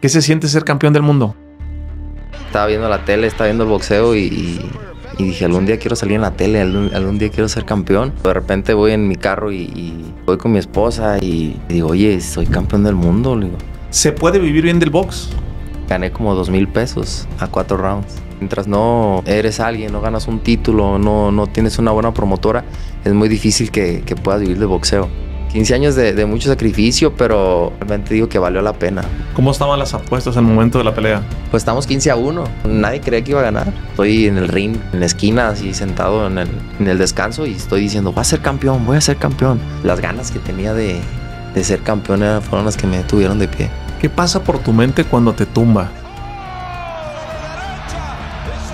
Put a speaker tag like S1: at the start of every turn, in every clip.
S1: ¿Qué se siente ser campeón del mundo?
S2: Estaba viendo la tele, estaba viendo el boxeo y, dije, algún día quiero salir en la tele, algún, día quiero ser campeón. De repente voy en mi carro y, voy con mi esposa y digo, oye, soy campeón del mundo. ¿Se puede vivir bien del box? Gané como dos mil pesos a cuatro rounds. Mientras no eres alguien, no ganas un título, no, no tienes una buena promotora, es muy difícil que, que puedas vivir de boxeo. 15 años de, mucho sacrificio, pero realmente digo que valió la pena. ¿Cómo estaban las apuestas en el momento de la pelea? Pues estamos 15 a 1. Nadie creía que iba a ganar. Estoy en el ring, en la esquina, así sentado en el, descanso y estoy diciendo, voy a ser campeón, voy a ser campeón. Las ganas que tenía de, ser campeón fueron las que me tuvieron de pie. ¿Qué pasa por tu mente cuando te tumba?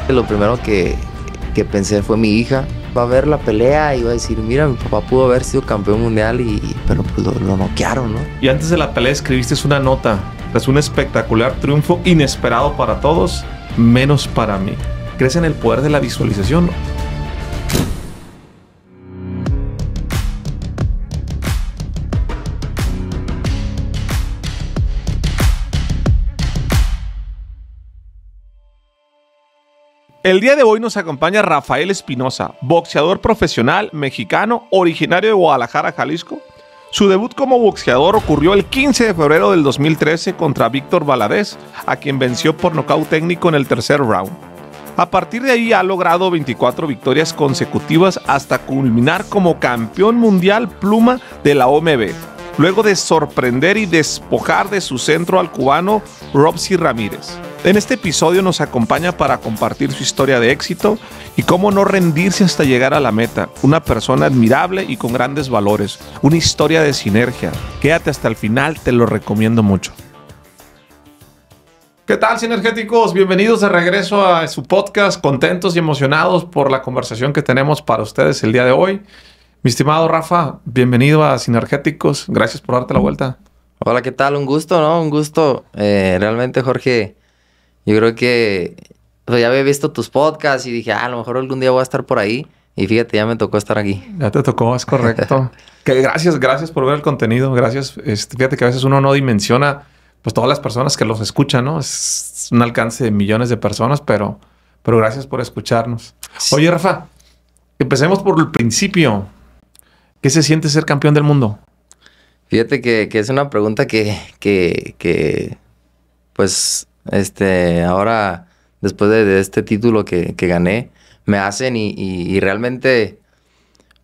S2: Lo primero que, que pensé fue mi hija, va a ver la pelea y va a decir, mira, mi papá pudo haber sido campeón mundial, y, pero pues lo, noquearon, ¿no?
S1: Y antes de la pelea escribiste una nota, tras un espectacular triunfo inesperado para todos, menos para mí. ¿Crees en el poder de la visualización? El día de hoy nos acompaña Rafael Espinosa, boxeador profesional mexicano originario de Guadalajara, Jalisco. Su debut como boxeador ocurrió el 15 de febrero del 2013 contra Víctor Valadez, a quien venció por nocaut técnico en el tercer round. A partir de ahí ha logrado 24 victorias consecutivas hasta culminar como campeón mundial pluma de la OMB, luego de sorprender y despojar de su centro al cubano Robsi Ramírez. En este episodio nos acompaña para compartir su historia de éxito y cómo no rendirse hasta llegar a la meta. Una persona admirable y con grandes valores. Una historia de sinergia. Quédate hasta el final, te lo recomiendo mucho. ¿Qué tal, sinergéticos? Bienvenidos de regreso a su podcast, contentos y emocionados por la conversación que tenemos para ustedes el día de hoy. Mi estimado Rafa, bienvenido a Sinergéticos. Gracias por darte la vuelta.
S2: Hola, ¿qué tal? Un gusto, ¿no? Un gusto. Eh, realmente, Jorge, yo creo que ya había visto tus podcasts y dije, ah, a lo mejor algún día voy a estar por ahí. Y fíjate, ya me tocó estar aquí.
S1: Ya te tocó, es correcto. que gracias, gracias por ver el contenido. Gracias. Este, fíjate que a veces uno no dimensiona pues todas las personas que los escuchan, ¿no? Es un alcance de millones de personas, pero, pero gracias por escucharnos. Oye, Rafa, empecemos por el principio. ¿Qué se siente ser campeón
S2: del mundo? Fíjate que, es una pregunta que, que, pues este, ahora, después de, este título que, gané, me hacen y, realmente,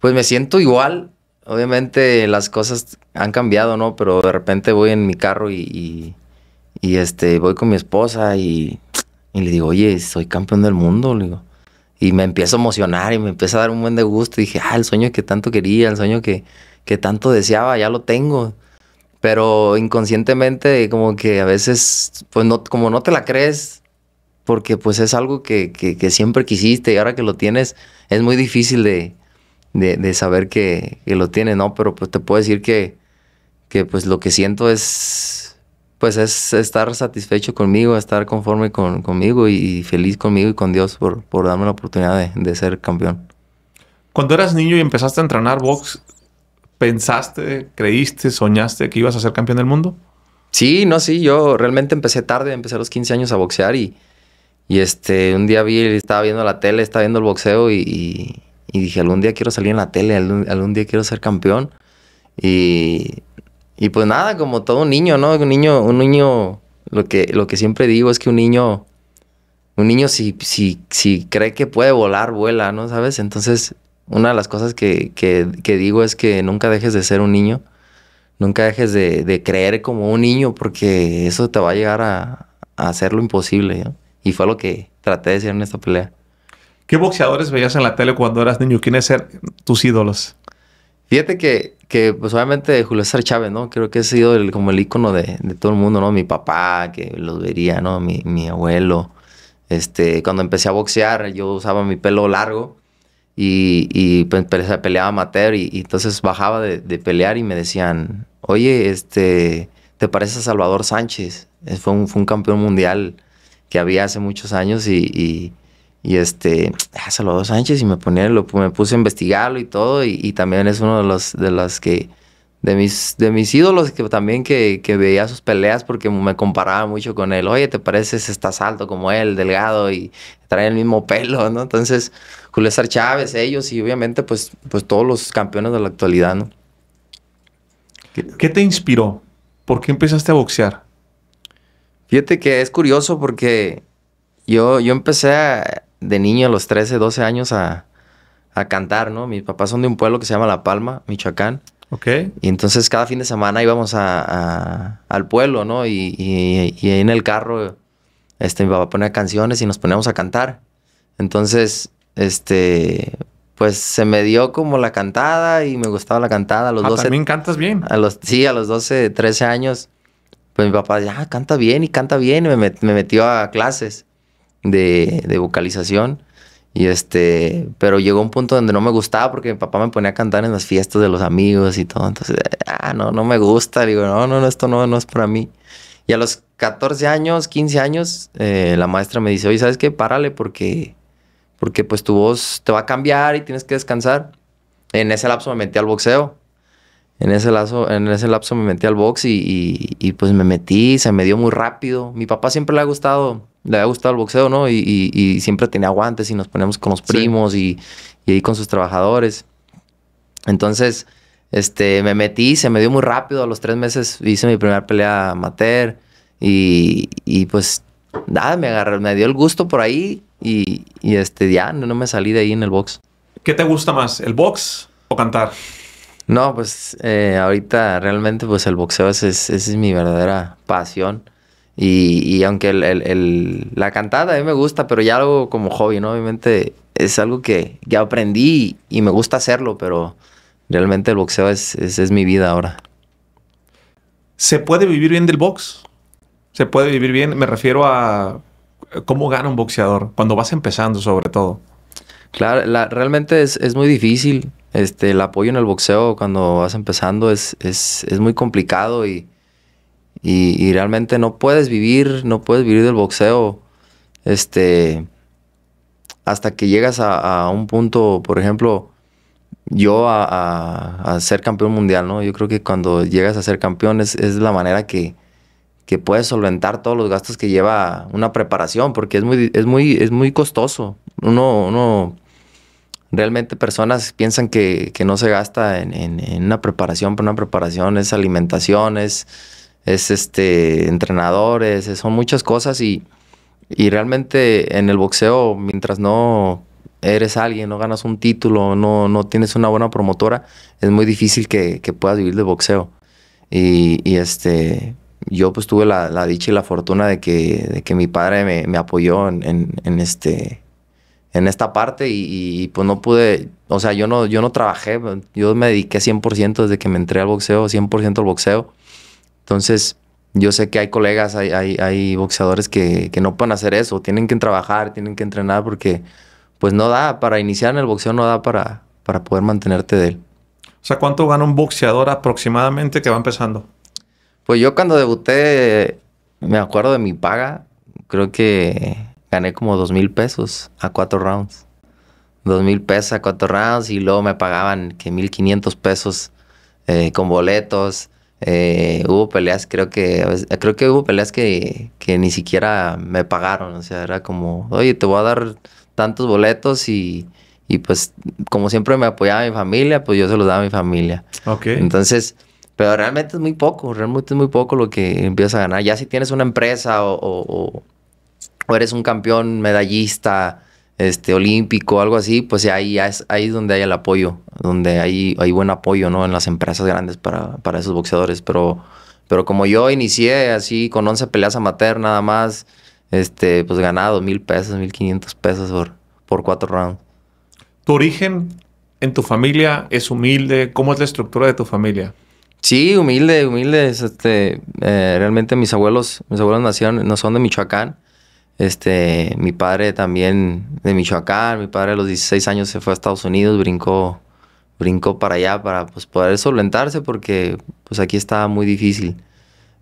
S2: pues me siento igual. Obviamente las cosas han cambiado, ¿no? Pero de repente voy en mi carro y, este, voy con mi esposa y, le digo, oye, soy campeón del mundo, Y me empiezo a emocionar y me empieza a dar un buen de gusto. Y dije, ah, el sueño que tanto quería, el sueño que, que tanto deseaba, ya lo tengo pero inconscientemente como que a veces, pues no, como no te la crees, porque pues es algo que, siempre quisiste y ahora que lo tienes, es muy difícil de, saber que, lo tienes, ¿no? Pero pues te puedo decir que, que pues lo que siento es, pues es estar satisfecho conmigo, estar conforme con, conmigo y, feliz conmigo y con Dios por, por darme la oportunidad de, de ser campeón.
S1: Cuando eras niño y empezaste a entrenar box,
S2: pensaste, creíste, soñaste que ibas a ser campeón del mundo? Sí, no, sí, yo realmente empecé tarde, empecé a los 15 años a boxear y, este, un día vi, estaba viendo la tele, estaba viendo el boxeo y, dije, algún día quiero salir en la tele, algún, día quiero ser campeón. Y, y, pues nada, como todo niño, ¿no? Un niño, un niño, lo que, lo que siempre digo es que un niño, un niño si, si, si cree que puede volar, vuela, ¿no? ¿Sabes? Entonces una de las cosas que, digo es que nunca dejes de ser un niño, nunca dejes de, creer como un niño, porque eso te va a llegar a, hacer lo imposible. Y fue lo que traté de decir en esta pelea. ¿Qué
S1: boxeadores veías en la tele cuando eras niño? ¿Quiénes eran tus ídolos?
S2: Fíjate que, que pues obviamente Julio César Chávez, ¿no? Creo que ha sido el, como el ícono de, todo el mundo, ¿no? Mi papá, que los vería, ¿no? Mi, mi abuelo. Este, cuando empecé a boxear, yo usaba mi pelo largo y, y pues, peleaba amateur y, entonces bajaba de, pelear y me decían, oye, este, ¿te parece a Salvador Sánchez? Fue un, fue un campeón mundial que había hace muchos años y, este, ah, Salvador Sánchez y me, ponía, me puse a investigarlo y todo y, y también es uno de los, de los que de mis, de mis ídolos que también que, veía sus peleas porque me comparaba mucho con él. Oye, ¿te pareces? Estás alto como él, delgado y trae el mismo pelo, ¿no? Entonces, Julio César Chávez, ellos y obviamente pues, pues todos los campeones de la actualidad, ¿no? ¿Qué te inspiró? ¿Por qué empezaste a boxear? Fíjate que es curioso porque yo, yo empecé de niño a los 13, 12 años a, a cantar, ¿no? Mis papás son de un pueblo que se llama La Palma, Michoacán. Y entonces cada fin de semana íbamos a, al pueblo, ¿no? Y, ahí en el carro, este, mi papá ponía canciones y nos poníamos a cantar. Entonces, este, pues se me dio como la cantada y me gustaba la cantada. A los ah, también cantas bien. A los, sí, a los 12, 13 años, pues mi papá decía, ah, canta bien y canta bien. Y me, metió a clases de, de vocalización. Y este, pero llegó un punto donde no me gustaba porque mi papá me ponía a cantar en las fiestas de los amigos y todo. Entonces, ah, no, no me gusta. Digo, no, no, no esto no, no es para mí. Y a los 14 años, 15 años, eh, la maestra me dice, oye, ¿sabes qué? Párale porque, porque pues tu voz te va a cambiar y tienes que descansar. En ese lapso me metí al boxeo. En ese, lapso, en ese lapso me metí al box y, y pues me metí, se me dio muy rápido. Mi papá siempre le ha gustado le había gustado el boxeo, ¿no? Y, siempre tenía guantes y nos poníamos con los primos y, ahí con sus trabajadores. Entonces, este, me metí, se me dio muy rápido. A los tres meses hice mi primera pelea amateur y, pues nada, me me dio el gusto por ahí y, este, ya no, me salí de ahí en el box. ¿Qué te gusta más, el box o cantar? No, pues eh, ahorita realmente pues el boxeo es, es mi verdadera pasión. Y, aunque la cantada a mí me gusta, pero ya algo como hobby, ¿no? Obviamente es algo que ya aprendí y, me gusta hacerlo, pero realmente el boxeo es, es, mi vida ahora. ¿Se puede vivir bien del box? ¿Se puede vivir bien? Me refiero a eh, cómo gana un boxeador, cuando vas empezando sobre todo. Claro, realmente es, muy difícil. Este, el apoyo en el boxeo cuando vas empezando es, es, es muy complicado y y, realmente no puedes vivir, no puedes vivir del boxeo, este, hasta que llegas a, un punto, por ejemplo, yo a, ser campeón mundial, ¿no? Yo creo que cuando llegas a ser campeón es, la manera que, puedes solventar todos los gastos que lleva una preparación, porque es muy, es muy, es muy costoso. Uno, uno realmente personas piensan que, no se gasta en, en, en, una preparación, pero una preparación es alimentación, es es este, entrenadores, son muchas cosas y, realmente en el boxeo, mientras no eres alguien, no ganas un título, no, no tienes una buena promotora, es muy difícil que, que puedas vivir de boxeo. Y, este, yo pues tuve la, dicha y la fortuna de que, mi padre me, apoyó en, este, en esta parte y, pues no pude, o sea, yo no, yo no trabajé, yo me dediqué 100% desde que me entré al boxeo, 100% al boxeo. Entonces, yo sé que hay colegas, hay, boxeadores que, no pueden hacer eso, tienen que trabajar, tienen que entrenar porque pues no da, para iniciar en el boxeo no da para, para poder mantenerte de él. O sea, ¿cuánto gana un boxeador
S1: aproximadamente que va empezando?
S2: Pues yo cuando debuté, me acuerdo de mi paga, creo que gané como dos mil pesos a cuatro rounds. Dos mil pesos a cuatro rounds y luego me pagaban que mil quinientos pesos eh, con boletos. Eh, hubo peleas, creo que, creo que hubo peleas que, que ni siquiera me pagaron. O sea, era como, oye, te voy a dar tantos boletos y, y pues como siempre me apoyaba mi familia, pues yo se los daba a mi familia. Ok. Entonces, pero realmente es muy poco, realmente es muy poco lo que empiezas a ganar. Ya si tienes una empresa o, o, o eres un campeón medallista este, olímpico, algo así, pues ahí, es, ahí donde hay el apoyo, donde hay, hay buen apoyo, ¿no? En las empresas grandes para, para esos boxeadores, pero, pero como yo inicié así con 11 peleas amateur nada más, este, pues ganado mil pesos, mil quinientos pesos por, por cuatro rounds.
S1: ¿Tu origen en tu familia es humilde? ¿Cómo es la estructura de tu familia?
S2: Sí, humilde, humilde. Este, eh, realmente mis abuelos, mis abuelos nacieron, no son de Michoacán. Este, mi padre también de Michoacán, mi padre a los 16 años se fue a Estados Unidos, brincó, para allá para pues, poder solventarse porque pues aquí estaba muy difícil.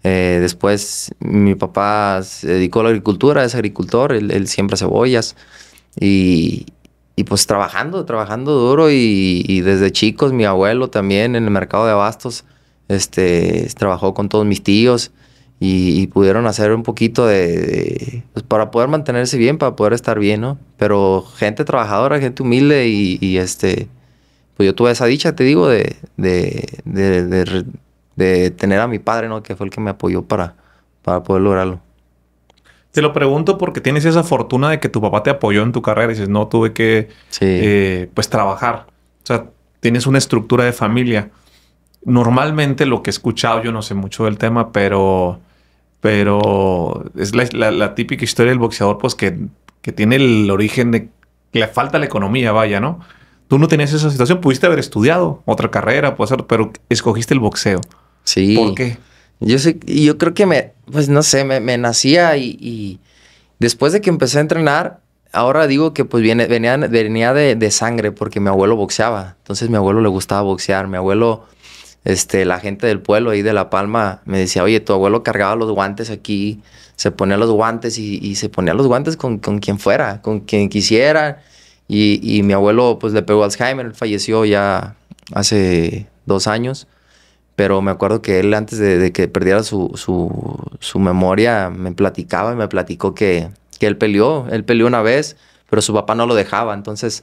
S2: Eh, después mi papá se dedicó a la agricultura, es agricultor, él, siempre siembra cebollas y, pues trabajando, trabajando duro y, y, desde chicos mi abuelo también en el mercado de abastos este, trabajó con todos mis tíos y, pudieron hacer un poquito de, pues para poder mantenerse bien, para poder estar bien, ¿no? Pero gente trabajadora, gente humilde y, este, pues yo tuve esa dicha, te digo, de, de, de, tener a mi padre, ¿no? Que fue el que me apoyó para, para poder lograrlo.
S1: Te lo pregunto porque tienes esa fortuna de que tu papá te apoyó en tu carrera y dices, no, tuve que, eh, pues, trabajar. O sea, tienes una estructura de familia. Normalmente lo que he escuchado, yo no sé mucho del tema, pero pero es la, típica historia del boxeador, pues que, que, tiene el origen de que le falta la economía, vaya, ¿no? Tú no tenías esa situación, pudiste haber estudiado otra carrera, puede ser, pero escogiste
S2: el boxeo. Sí. ¿Por qué? Yo, sé, yo creo que me, pues no sé, me, nacía y, después de que empecé a entrenar, ahora digo que pues viene, venía, venía de, de, sangre porque mi abuelo boxeaba. Entonces mi abuelo le gustaba boxear, mi abuelo este, la gente del pueblo ahí de La Palma me decía, oye, tu abuelo cargaba los guantes aquí, se ponía los guantes y, se ponía los guantes con, quien fuera, con quien quisiera. Y, mi abuelo pues le pegó Alzheimer, falleció ya hace dos años, pero me acuerdo que él antes de, que perdiera su, memoria me platicaba y me platicó que, que él peleó, él peleó una vez, pero su papá no lo dejaba, entonces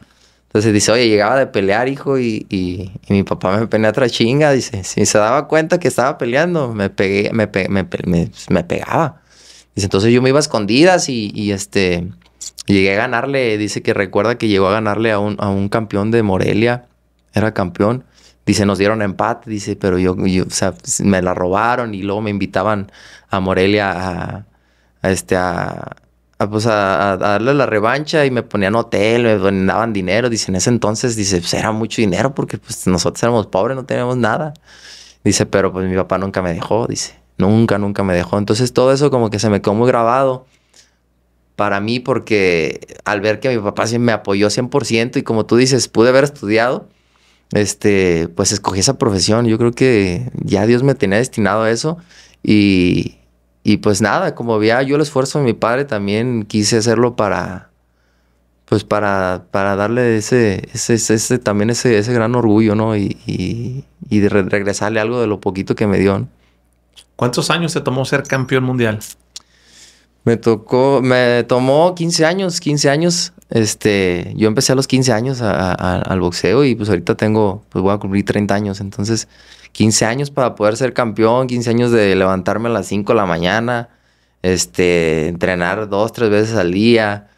S2: entonces dice, oye, llegaba de pelear, hijo, y, y, mi papá me pelea otra chinga. Dice, si se daba cuenta que estaba peleando, me, pegué, me, pegaba. Dice, entonces yo me iba a escondidas y, este, llegué a ganarle. Dice que recuerda que llegó a ganarle a un, a un campeón de Morelia. Era campeón. Dice, nos dieron empate. Dice, pero yo, o sea, me la robaron y luego me invitaban a Morelia a este, a, a, pues a, darle la revancha y me ponían hotel, me daban dinero. Dice, en ese entonces, dice, pues era mucho dinero porque pues nosotros éramos pobres, no teníamos nada. Dice, pero pues mi papá nunca me dejó, dice, nunca, nunca me dejó. Entonces todo eso como que se me quedó muy grabado para mí porque al ver que mi papá sí me apoyó 100% y como tú dices, pude haber estudiado, este, pues escogí esa profesión. Yo creo que ya Dios me tenía destinado a eso y y pues nada, como veía yo el esfuerzo de mi padre, también quise hacerlo para, pues para, para darle ese, ese, también ese, ese, gran orgullo, ¿no? Y, regresarle algo de lo poquito que me dio.
S1: ¿Cuántos años te tomó ser campeón mundial?
S2: Me tocó, me tomó 15 años, 15 años. Este, yo empecé a los 15 años al boxeo y pues ahorita tengo, pues voy a cumplir 30 años. Entonces, 15 años para poder ser campeón, 15 años de levantarme a las 5 de la mañana, este, entrenar dos, tres veces al día,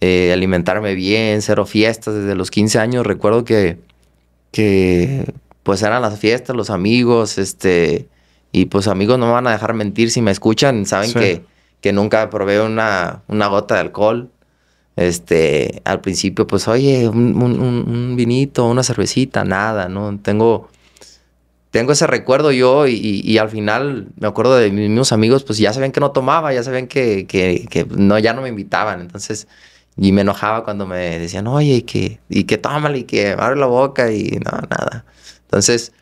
S2: eh, alimentarme bien, cero fiestas. Desde los 15 años recuerdo que, que pues eran las fiestas, los amigos, este, y pues amigos no me van a dejar mentir si me escuchan, saben que que nunca probé una, una gota de alcohol. Este, al principio, pues, oye, un, vinito, una cervecita, nada, ¿no? Tengo, tengo ese recuerdo yo y, al final me acuerdo de mis amigos, pues ya sabían que no tomaba, ya sabían que, no, ya no me invitaban. Entonces, y me enojaba cuando me decían, oye, y que, y que tómale, y que abre la boca, y no, nada. Entonces,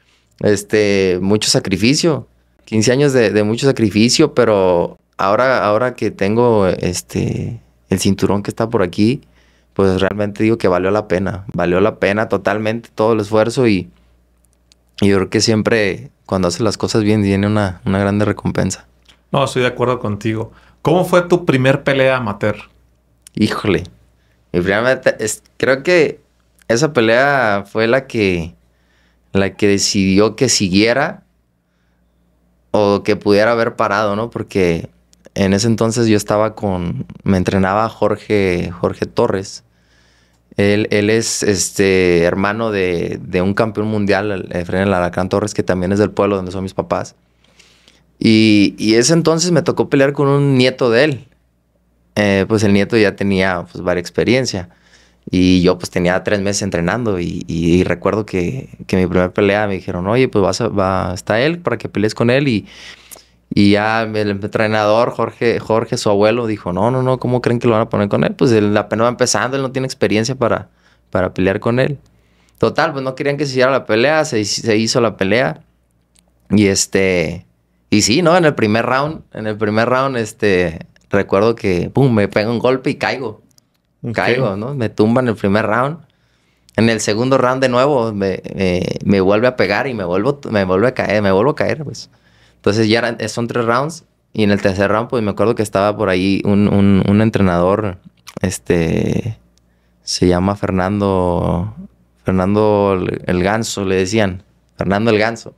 S2: este, mucho sacrificio, 15 años de, de mucho sacrificio, pero ahora, ahora que tengo este, el cinturón que está por aquí, pues realmente digo que valió la pena. Valió la pena totalmente todo el esfuerzo y, yo creo que siempre cuando haces las cosas bien tiene una, una grande recompensa.
S1: No, estoy de acuerdo contigo. ¿Cómo fue
S2: tu primer pelea amateur? Híjole. Mi primera creo que esa pelea fue la que la que decidió que siguiera o que pudiera haber parado, ¿no? Porque en ese entonces yo estaba con, me entrenaba Jorge, Jorge Torres. Él, es este, hermano de, un campeón mundial, Efraín Alacrán Torres, que también es del pueblo donde son mis papás. Y, ese entonces me tocó pelear con un nieto de él. Eh, pues el nieto ya tenía pues, varias experiencia. Y yo pues tenía tres meses entrenando y, recuerdo que, que mi primera pelea me dijeron, oye, pues vas a, va, está él para que pelees con él y y ya el entrenador, Jorge, Jorge, su abuelo, dijo, no, no, no, ¿cómo creen que lo van a poner con él? Pues la pena va empezando, él no tiene experiencia para, para pelear con él. Total, pues no querían que se hiciera la pelea, se, hizo la pelea. Y este, y sí, ¿no? En el primer round, en el primer round, este, recuerdo que, me pega un golpe y caigo. Caigo, ¿no? Me tumba en el primer round. En el segundo round de nuevo me, me, vuelve a pegar y me vuelvo, me vuelve a caer, me vuelvo a caer, pues. Entonces ya son tres rounds y en el tercer round pues me acuerdo que estaba por ahí un, un, entrenador, este, se llama Fernando, Fernando el, Ganso, le decían, Fernando el Ganso.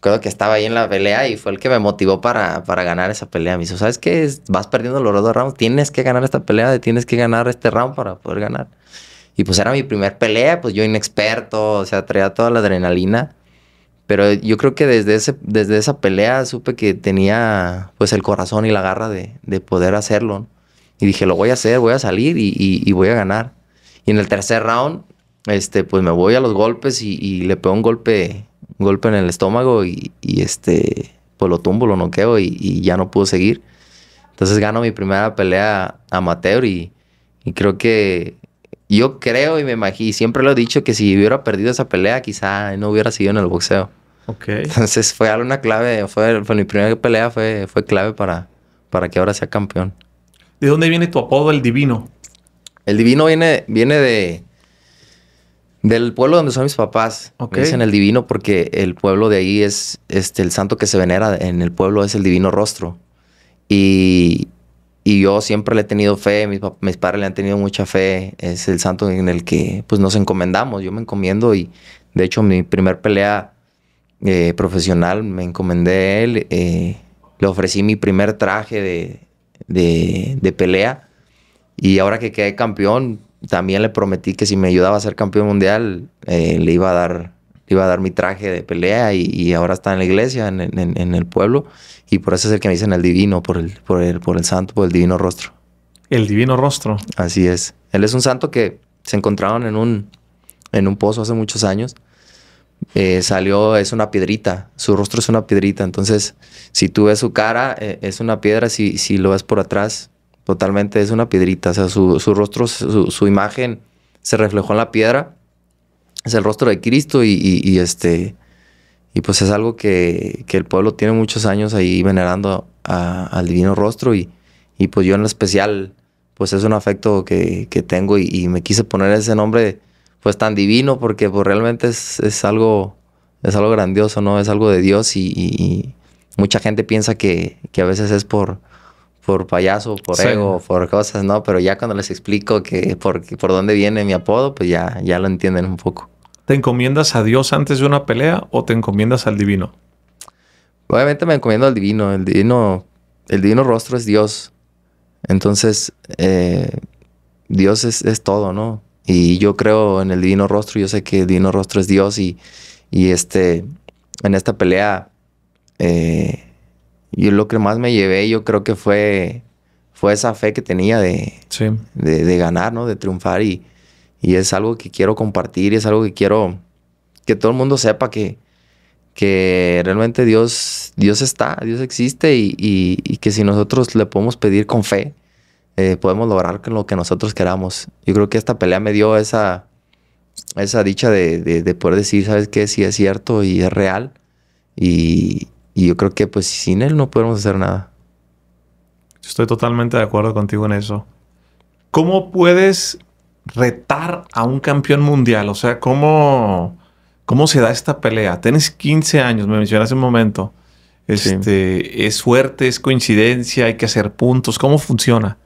S2: Creo que estaba ahí en la pelea y fue el que me motivó para, para ganar esa pelea. Me dijo, ¿sabes qué? Vas perdiendo los dos rounds, tienes que ganar esta pelea, tienes que ganar este round para poder ganar. Y pues era mi primer pelea, pues yo inexperto, o sea, traía toda la adrenalina. Pero yo creo que desde, ese, desde esa pelea supe que tenía pues el corazón y la garra de, poder hacerlo. Y dije, lo voy a hacer, voy a salir y, voy a ganar. Y en el tercer round, este, pues me voy a los golpes y, le pego un golpe, golpe en el estómago y, este, pues lo tumbo, lo noqueo y, ya no pudo seguir. Entonces gano mi primera pelea amateur y, creo que yo creo y me imagino, siempre lo he dicho, que si hubiera perdido esa pelea, quizá no hubiera sido en el boxeo. Ok. Entonces fue algo una clave, fue, fue, mi primera pelea, fue, fue clave para, para que ahora sea campeón.
S1: ¿De dónde viene tu apodo, el divino?
S2: El divino viene, viene de del pueblo donde son mis papás. Ok. Me dicen el divino porque el pueblo de ahí es este el santo que se venera en el pueblo es el divino rostro. Y, y yo siempre le he tenido fe, mis, padres le han tenido mucha fe. Es el santo en el que pues nos encomendamos. Yo me encomiendo y de hecho mi primer pelea eh, profesional me encomendé a él. Eh, le ofrecí mi primer traje de, pelea. Y ahora que quedé campeón, también le prometí que si me ayudaba a ser campeón mundial, eh, le iba a dar le iba a dar mi traje de pelea y, ahora está en la iglesia, en, en, el pueblo. Y por eso es el que me dicen el divino, por el, por por el santo, por el divino rostro. El divino rostro. Así es. Él es un santo que se encontraron en un, en un pozo hace muchos años. Eh, salió, es una piedrita, su rostro es una piedrita, entonces si tú ves su cara, eh, es una piedra, si, si lo ves por atrás, totalmente es una piedrita, o sea, su, rostro, su, su imagen se reflejó en la piedra es el rostro de Cristo y, este... Y pues es algo que, el pueblo tiene muchos años ahí venerando al divino rostro y, pues yo en especial, pues es un afecto que, tengo y, me quise poner ese nombre pues tan divino porque pues realmente es, algo, es algo grandioso, ¿no? Es algo de Dios y, mucha gente piensa que, a veces es por, por payaso, por ego, por cosas, ¿no? Pero ya cuando les explico que por, por dónde viene mi apodo, pues ya, ya lo entienden un poco.
S1: ¿Te encomiendas a Dios antes de una pelea o te encomiendas al divino?
S2: Obviamente me encomiendo al divino. El divino, el divino rostro es Dios. Entonces, eh, Dios es, todo, ¿no? Y yo creo en el divino rostro. Yo sé que el divino rostro es Dios y, este, en esta pelea, eh, yo lo que más me llevé, yo creo que fue, fue esa fe que tenía de, de, de ganar, ¿no? De triunfar y, y es algo que quiero compartir y es algo que quiero que todo el mundo sepa que, que realmente Dios, Dios está, Dios existe y, que si nosotros le podemos pedir con fe, eh, podemos lograr lo que nosotros queramos. Yo creo que esta pelea me dio esa, esa dicha de, poder decir, ¿sabes qué? Si es cierto y es real. Y, y, yo creo que pues sin él no podemos hacer nada.
S1: Estoy totalmente de acuerdo contigo en eso. ¿Cómo puedes retar a un campeón mundial? O sea, ¿cómo, cómo se da esta pelea? Tienes 15 años, me mencionaste un momento. Este, ¿Es fuerte, ¿Es coincidencia? ¿Hay que hacer puntos? ¿Cómo
S2: funciona?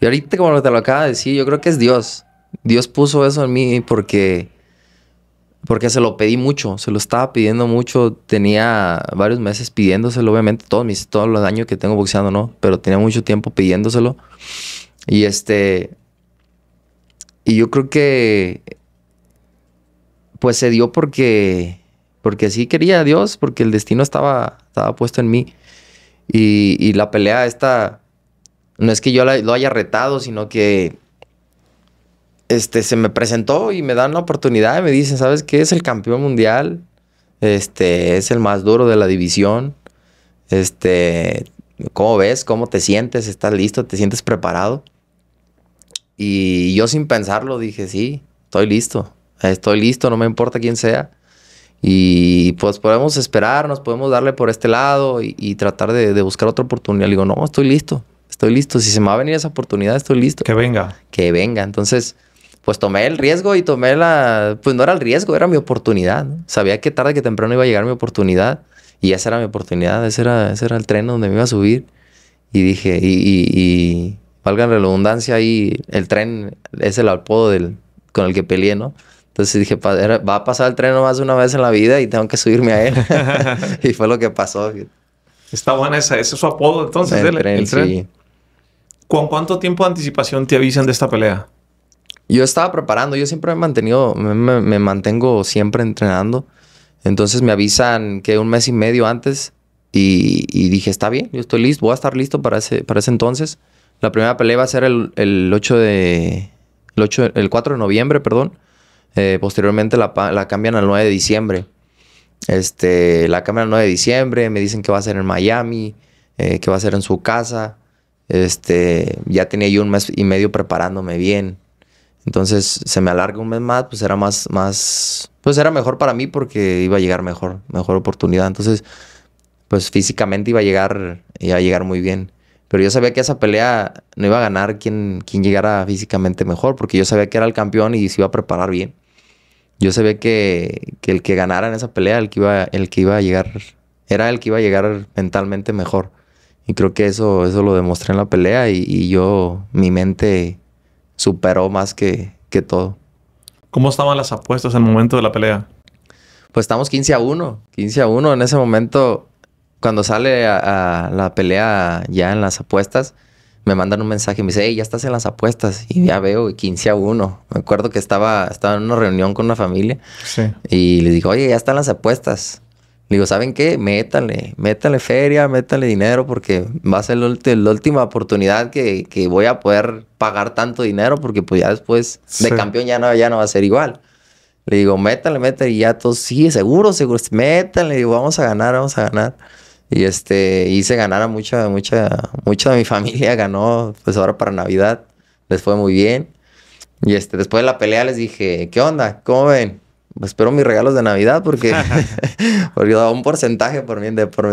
S2: Y ahorita, como te lo acaba de decir, yo creo que es Dios. Dios puso eso en mí porque, porque se lo pedí mucho, se lo estaba pidiendo mucho. Tenía varios meses pidiéndoselo, obviamente, todos, mis, todos los años que tengo boxeando, ¿no? Pero tenía mucho tiempo pidiéndoselo. Y este, y yo creo que pues se dio porque, porque sí quería a Dios, porque el destino estaba, estaba puesto en mí. Y, la pelea esta, no es que yo lo haya retado, sino que este, se me presentó y me dan la oportunidad y me dicen, ¿sabes qué? Es el campeón mundial, este, es el más duro de la división, este, ¿cómo ves? ¿Cómo te sientes? ¿Estás listo? ¿Te sientes preparado? Y yo sin pensarlo dije, sí, estoy listo, estoy listo, no me importa quién sea. Y pues podemos esperarnos, podemos darle por este lado y, tratar de, buscar otra oportunidad. Le digo, no, estoy listo, estoy listo. Si se me va a venir esa oportunidad, estoy listo. Que venga. Que venga. Entonces, pues tomé el riesgo y tomé la... Pues no era el riesgo, era mi oportunidad. Sabía que tarde que temprano iba a llegar mi oportunidad y esa era mi oportunidad, ese era, ese el tren donde me iba a subir. Y dije, y valga la redundancia, ahí el tren es el apodo del, con el que peleé, ¿no? Entonces dije, va a pasar el tren nomás una vez en la vida y tengo que subirme a él. y fue lo que pasó.
S1: Está buena esa, ese es su apodo entonces. El, tren, el ¿Con cuánto tiempo de anticipación te avisan de esta pelea?
S2: Yo estaba preparando, yo siempre me he mantenido, me, mantengo siempre entrenando. Entonces me avisan que un mes y medio antes y, dije, está bien, yo estoy listo, voy a estar listo para ese, para ese entonces. La primera pelea va a ser el, 8 de... El, el 4 de noviembre, perdón. Eh, posteriormente la, cambian al 9 de diciembre. Este, la cambian al 9 de diciembre. Me dicen que va a ser en Miami, eh, que va a ser en su casa. Este, ya tenía yo un mes y medio preparándome bien. Entonces se me alarga un mes más, pues era más, más, pues era mejor para mí porque iba a llegar mejor, mejor oportunidad. Entonces, pues físicamente iba a llegar, iba a llegar muy bien. Pero yo sabía que esa pelea no iba a ganar quien, quien llegara físicamente mejor, porque yo sabía que era el campeón y se iba a preparar bien. Yo sabía que, que el que ganara en esa pelea, el que, iba, el que iba a llegar, era el que iba a llegar mentalmente mejor. Y creo que eso, eso lo demostré en la pelea y, yo, mi mente superó más que, que todo.
S1: ¿Cómo estaban las apuestas en el momento de la pelea?
S2: Pues estamos 15 a 1. 15 a 1. En ese momento cuando sale a, la pelea ya en las apuestas, me mandan un mensaje y me dice, hey, ya estás en las apuestas. Y ya veo, 15 a 1. Me acuerdo que estaba, estaba en una reunión con una familia. Sí. Y le digo, oye, ya están las apuestas. Le digo, ¿saben qué? Métale, métale feria, métale dinero, porque va a ser la, última oportunidad que, que, voy a poder pagar tanto dinero, porque pues ya después de campeón ya no, ya no va a ser igual. Le digo, métale, métale, y ya todos, sí, seguro, seguro, métale, digo, vamos a ganar, vamos a ganar. Y este, hice ganar a mucha, mucha, mucha de mi familia, ganó, pues ahora para Navidad, les fue muy bien. Y este, después de la pelea les dije, ¿qué onda? ¿Cómo ven? espero mis regalos de Navidad porque, porque daba un porcentaje por mí de, por,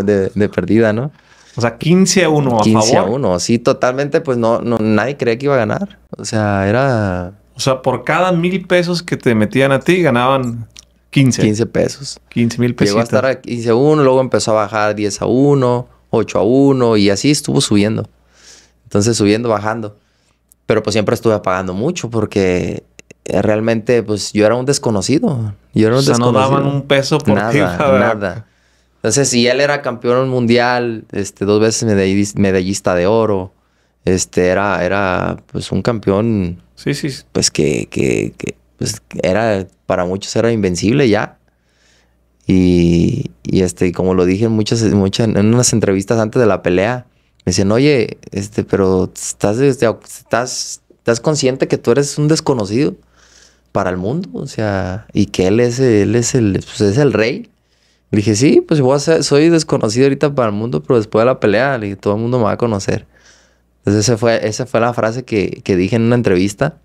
S2: perdida, ¿no? O sea, 15 a 1 a a 1, sí, totalmente, pues no, no, nadie creía que iba a ganar. O sea, era... O sea, por cada mil pesos que
S1: te metían a ti, ganaban 15. pesos. 15 mil pesos. Llegó a estar a
S2: 15 a 1, luego empezó a bajar 10 a 1, 8 a 1 y así estuvo subiendo. Entonces subiendo, bajando. Pero pues siempre estuve pagando mucho porque eh, realmente pues yo era un desconocido. Yo era un o sea, no daban un
S1: peso por nada, ti, nada.
S2: Entonces, si él era campeón mundial, este, dos veces medallista de oro, este, era, era pues un campeón. Sí, sí. Pues que pues era, para muchos era invencible ya. Y, este, como lo dije en muchas, en unas entrevistas antes de la pelea, me decían, oye, este, pero estás, estás, estás consciente que tú eres un desconocido para el mundo, o sea, y que él es, él es el, pues, es el rey. Le dije, sí, pues voy soy desconocido ahorita para el mundo, pero después de la pelea, todo el mundo me va a conocer. Entonces esa fue, esa fue la frase que, que dije en una entrevista.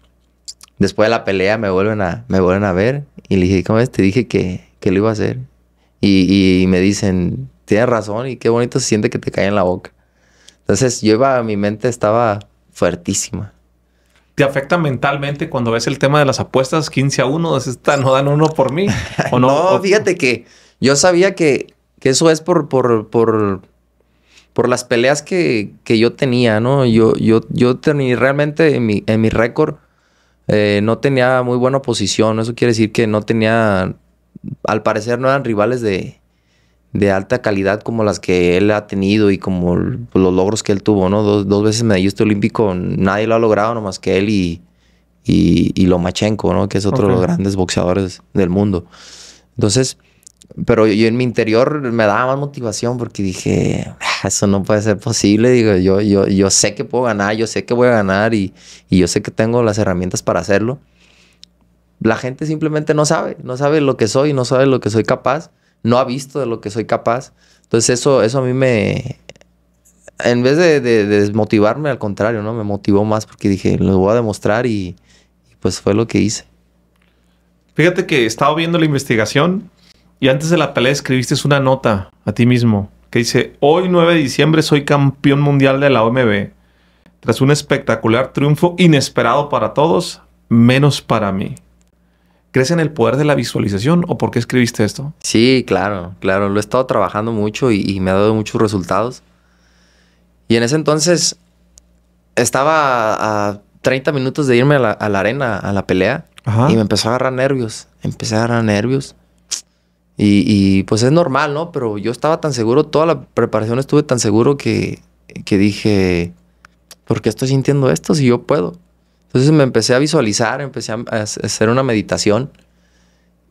S2: Después de la pelea me vuelven a, me vuelven a ver y le dije, ¿cómo es? Te dije que, que lo iba a hacer. Y, y, me dicen, tienes razón y qué bonito se siente que te cae en la boca. Entonces yo iba, mi mente estaba fuertísima.
S1: ¿Te afecta mentalmente cuando ves el tema de las apuestas 15 a 1? Esta, ¿No dan uno por mí?
S2: ¿o no, no fíjate que yo sabía que, que eso es por, por, por, por las peleas que, que, yo tenía, ¿no? Yo, yo, yo tenía realmente en mi, en mi récord eh, no tenía muy buena posición, eso quiere decir que no tenía, al parecer no eran rivales de, alta calidad como las que él ha tenido y como pues, los logros que él tuvo, ¿no? Dos, dos veces medallista este olímpico, nadie lo ha logrado nomás que él y, y, Lomachenko, ¿no? Que es otro de los grandes boxeadores del mundo. Entonces, pero yo en mi interior me daba más motivación porque dije, ah, eso no puede ser posible. Digo, yo, yo, sé que puedo ganar, yo sé que voy a ganar y, yo sé que tengo las herramientas para hacerlo. La gente simplemente no sabe, no sabe lo que soy, no sabe lo que soy capaz, no ha visto de lo que soy capaz. Entonces eso, eso a mí me, en vez de, desmotivarme, al contrario, ¿no? Me motivó más porque dije, lo voy a demostrar y, pues fue lo que hice.
S1: Fíjate que estaba viendo la investigación y antes de la pelea escribiste una nota a ti mismo que dice, hoy 9 de diciembre soy campeón mundial de la OMB. Tras un espectacular triunfo inesperado para todos, menos para mí.
S2: ¿Crees en el poder de la visualización o por qué escribiste esto? Sí, claro, claro. Lo he estado trabajando mucho y, me ha dado muchos resultados. Y en ese entonces estaba a, 30 minutos de irme a la, arena, a la pelea. Y me empezó a agarrar nervios. Empecé a agarrar nervios. Y, pues es normal, ¿no? Pero yo estaba tan seguro, toda la preparación estuve tan seguro que, dije, ¿por qué estoy sintiendo esto si yo puedo? Entonces me empecé a visualizar, empecé a, hacer una meditación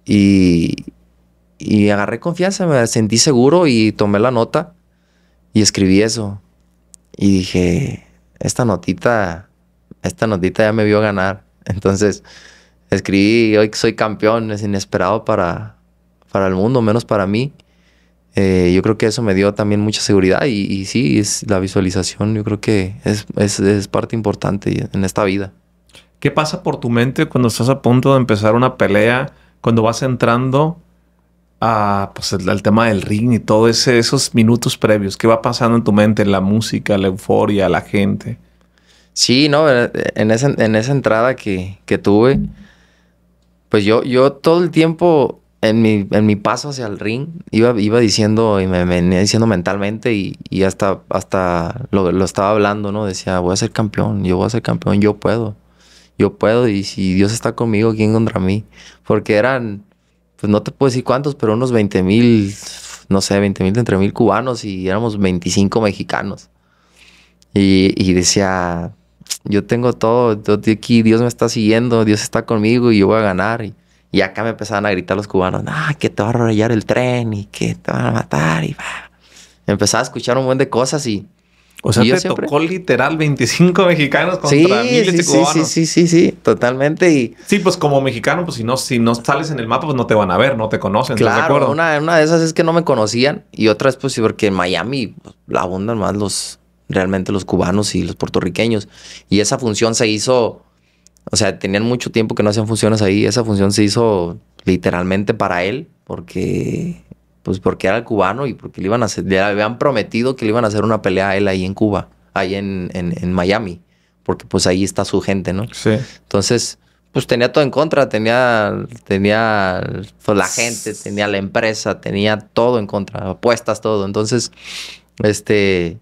S2: y, y agarré confianza, me sentí seguro y tomé la nota y escribí eso. Y dije, esta notita, esta notita ya me vio ganar. Entonces escribí, hoy soy campeón, es inesperado para, para el mundo, menos para mí. Eh, yo creo que eso me dio también mucha seguridad y, sí, es la visualización, yo creo que es, es, parte importante en esta vida. ¿Qué pasa por tu mente cuando estás a punto de empezar una
S1: pelea, cuando vas entrando a, pues, el, al tema del ring y todo esos minutos previos? ¿Qué va pasando en tu mente, la música, la euforia, la gente?
S2: Sí, no, eh, en esa, en esa entrada que, que tuve, pues yo, yo todo el tiempo en mi, mi paso hacia el ring, iba, iba diciendo y me venía diciendo mentalmente y, y hasta, hasta lo, lo, estaba hablando, ¿no? Decía, voy a ser campeón, yo voy a ser campeón, yo puedo, yo puedo y si Dios está conmigo, ¿quién contra mí? Porque eran, pues no te puedo decir cuántos, pero unos 20 mil, no sé, 20 mil, entre mil cubanos y éramos 25 mexicanos. Y, y decía, yo tengo todo, aquí Dios me está siguiendo, Dios está conmigo y yo voy a ganar. Y, y acá me empezaban a gritar los cubanos, ah, que te va a arrollar el tren y que te van a matar y va Empezaba a escuchar un buen de cosas y... O sea, te tocó literal 25 mexicanos contra sí, miles de cubanos. Sí, sí, sí, sí, sí,
S1: totalmente. Y... Sí, pues como mexicano, pues si no, si no sales en el mapa, pues no te van a ver, no te conocen. Claro, una,
S2: de esas es que no me conocían y otra es pues porque en Miami abundan más los, realmente los cubanos y los puertorriqueños. Y esa función se hizo o sea, tenían mucho tiempo que no hacían funciones ahí. Esa función se hizo literalmente para él, porque, pues porque era cubano y porque le, iban a hacer, le habían prometido que le iban a hacer una pelea a él ahí en Cuba, ahí en, en, Miami, porque pues ahí está su gente, ¿no? Sí. Entonces, pues tenía todo en contra, tenía, tenía pues, la gente, tenía la empresa, tenía todo en contra, apuestas, todo. Entonces, este,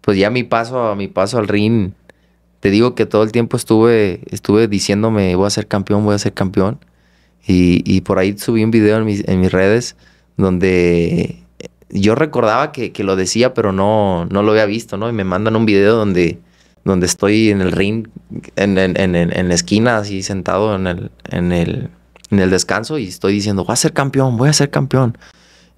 S2: pues ya mi paso, mi paso al ring te digo que todo el tiempo estuve, estuve diciéndome, voy a ser campeón, voy a ser campeón. Y, por ahí subí un video en mis, redes donde yo recordaba que, lo decía, pero no, no lo había visto, ¿no? Y me mandan un video donde, donde estoy en el ring, en, la esquina, así sentado en el, en, el, descanso y estoy diciendo, voy a ser campeón, voy a ser campeón.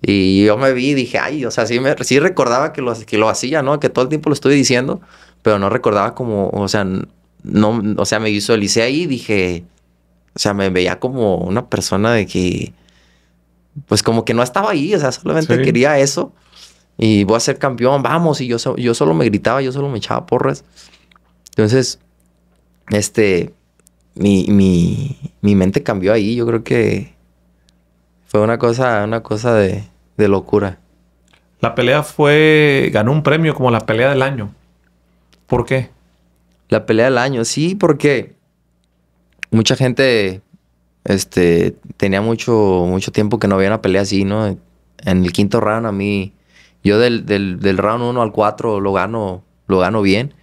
S2: Y yo me vi y dije, ay, o sea, sí, me, sí recordaba que lo, que lo hacía, ¿no? Que todo el tiempo lo estoy diciendo, pero no recordaba como, o sea, no, o sea, me visualicé ahí y dije, o sea, me veía como una persona de que, pues como que no estaba ahí, o sea, solamente quería eso y voy a ser campeón, vamos, y yo, yo solo me gritaba, yo solo me echaba porras. Entonces, este, mi, mi, mi mente cambió ahí, yo creo que fue una cosa, una cosa de, de locura. La pelea
S1: fue, ganó un premio como la pelea del año.
S2: ¿Por qué? La pelea del año, sí, porque mucha gente este, tenía mucho, mucho tiempo que no había una pelea así, ¿no? En el quinto round a mí, yo del, del, round 1 al 4 lo gano, lo gano bien.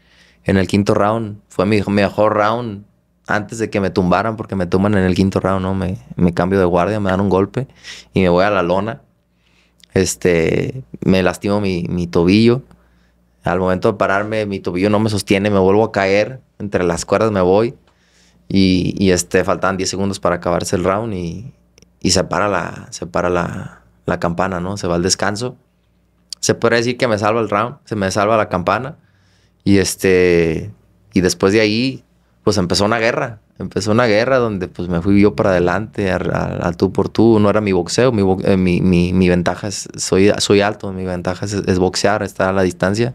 S2: En el quinto round fue mi mejor round antes de que me tumbaran, porque me tumban en el quinto round, ¿no? Me, me cambio de guardia, me dan un golpe y me voy a la lona. Este, me lastimo mi tobillo al momento de pararme, mi tobillo no me sostiene, me vuelvo a caer, entre las cuerdas me voy. Y, y este, faltaban 10 segundos para acabarse el round y, y se para, la, se para la, la, campana, ¿no? Se va al descanso. Se puede decir que me salva el round, se me salva la campana. Y este, y después de ahí, pues empezó una guerra. Empezó una guerra donde pues me fui yo para adelante, al tú por tú. No era mi boxeo, eh, mi, mi, mi, ventaja es, soy, soy alto, mi ventaja es, es boxear, estar a la distancia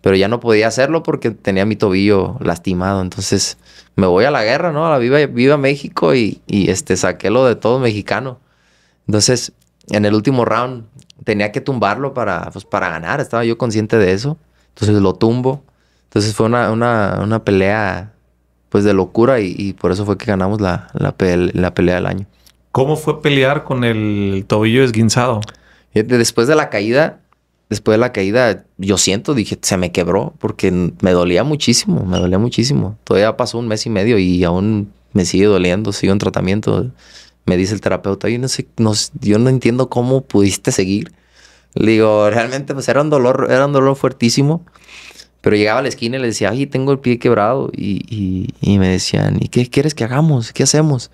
S2: pero ya no podía hacerlo porque tenía mi tobillo lastimado. Entonces me voy a la guerra, ¿no? A la viva, viva México y, este, saqué lo de todo mexicano. Entonces, en el último round tenía que tumbarlo para, pues, para ganar, estaba yo consciente de eso. Entonces lo tumbo. Entonces fue una, una, pelea pues de locura y, por eso fue que ganamos la, la, la pelea del año. ¿Cómo fue pelear con el tobillo esguinzado? Después de la caída, después de la caída, yo siento, dije, se me quebró porque me dolía muchísimo, me dolía muchísimo. Todavía pasó un mes y medio y aún me sigue doliendo, sigo en tratamiento. Me dice el terapeuta, yo no sé, no, yo no entiendo cómo pudiste seguir. Le digo, realmente pues era un dolor, era un dolor fuertísimo. Pero llegaba a la esquina y le decía, ay, tengo el pie quebrado. Y, me decían, ¿y qué quieres que hagamos? ¿Qué hacemos?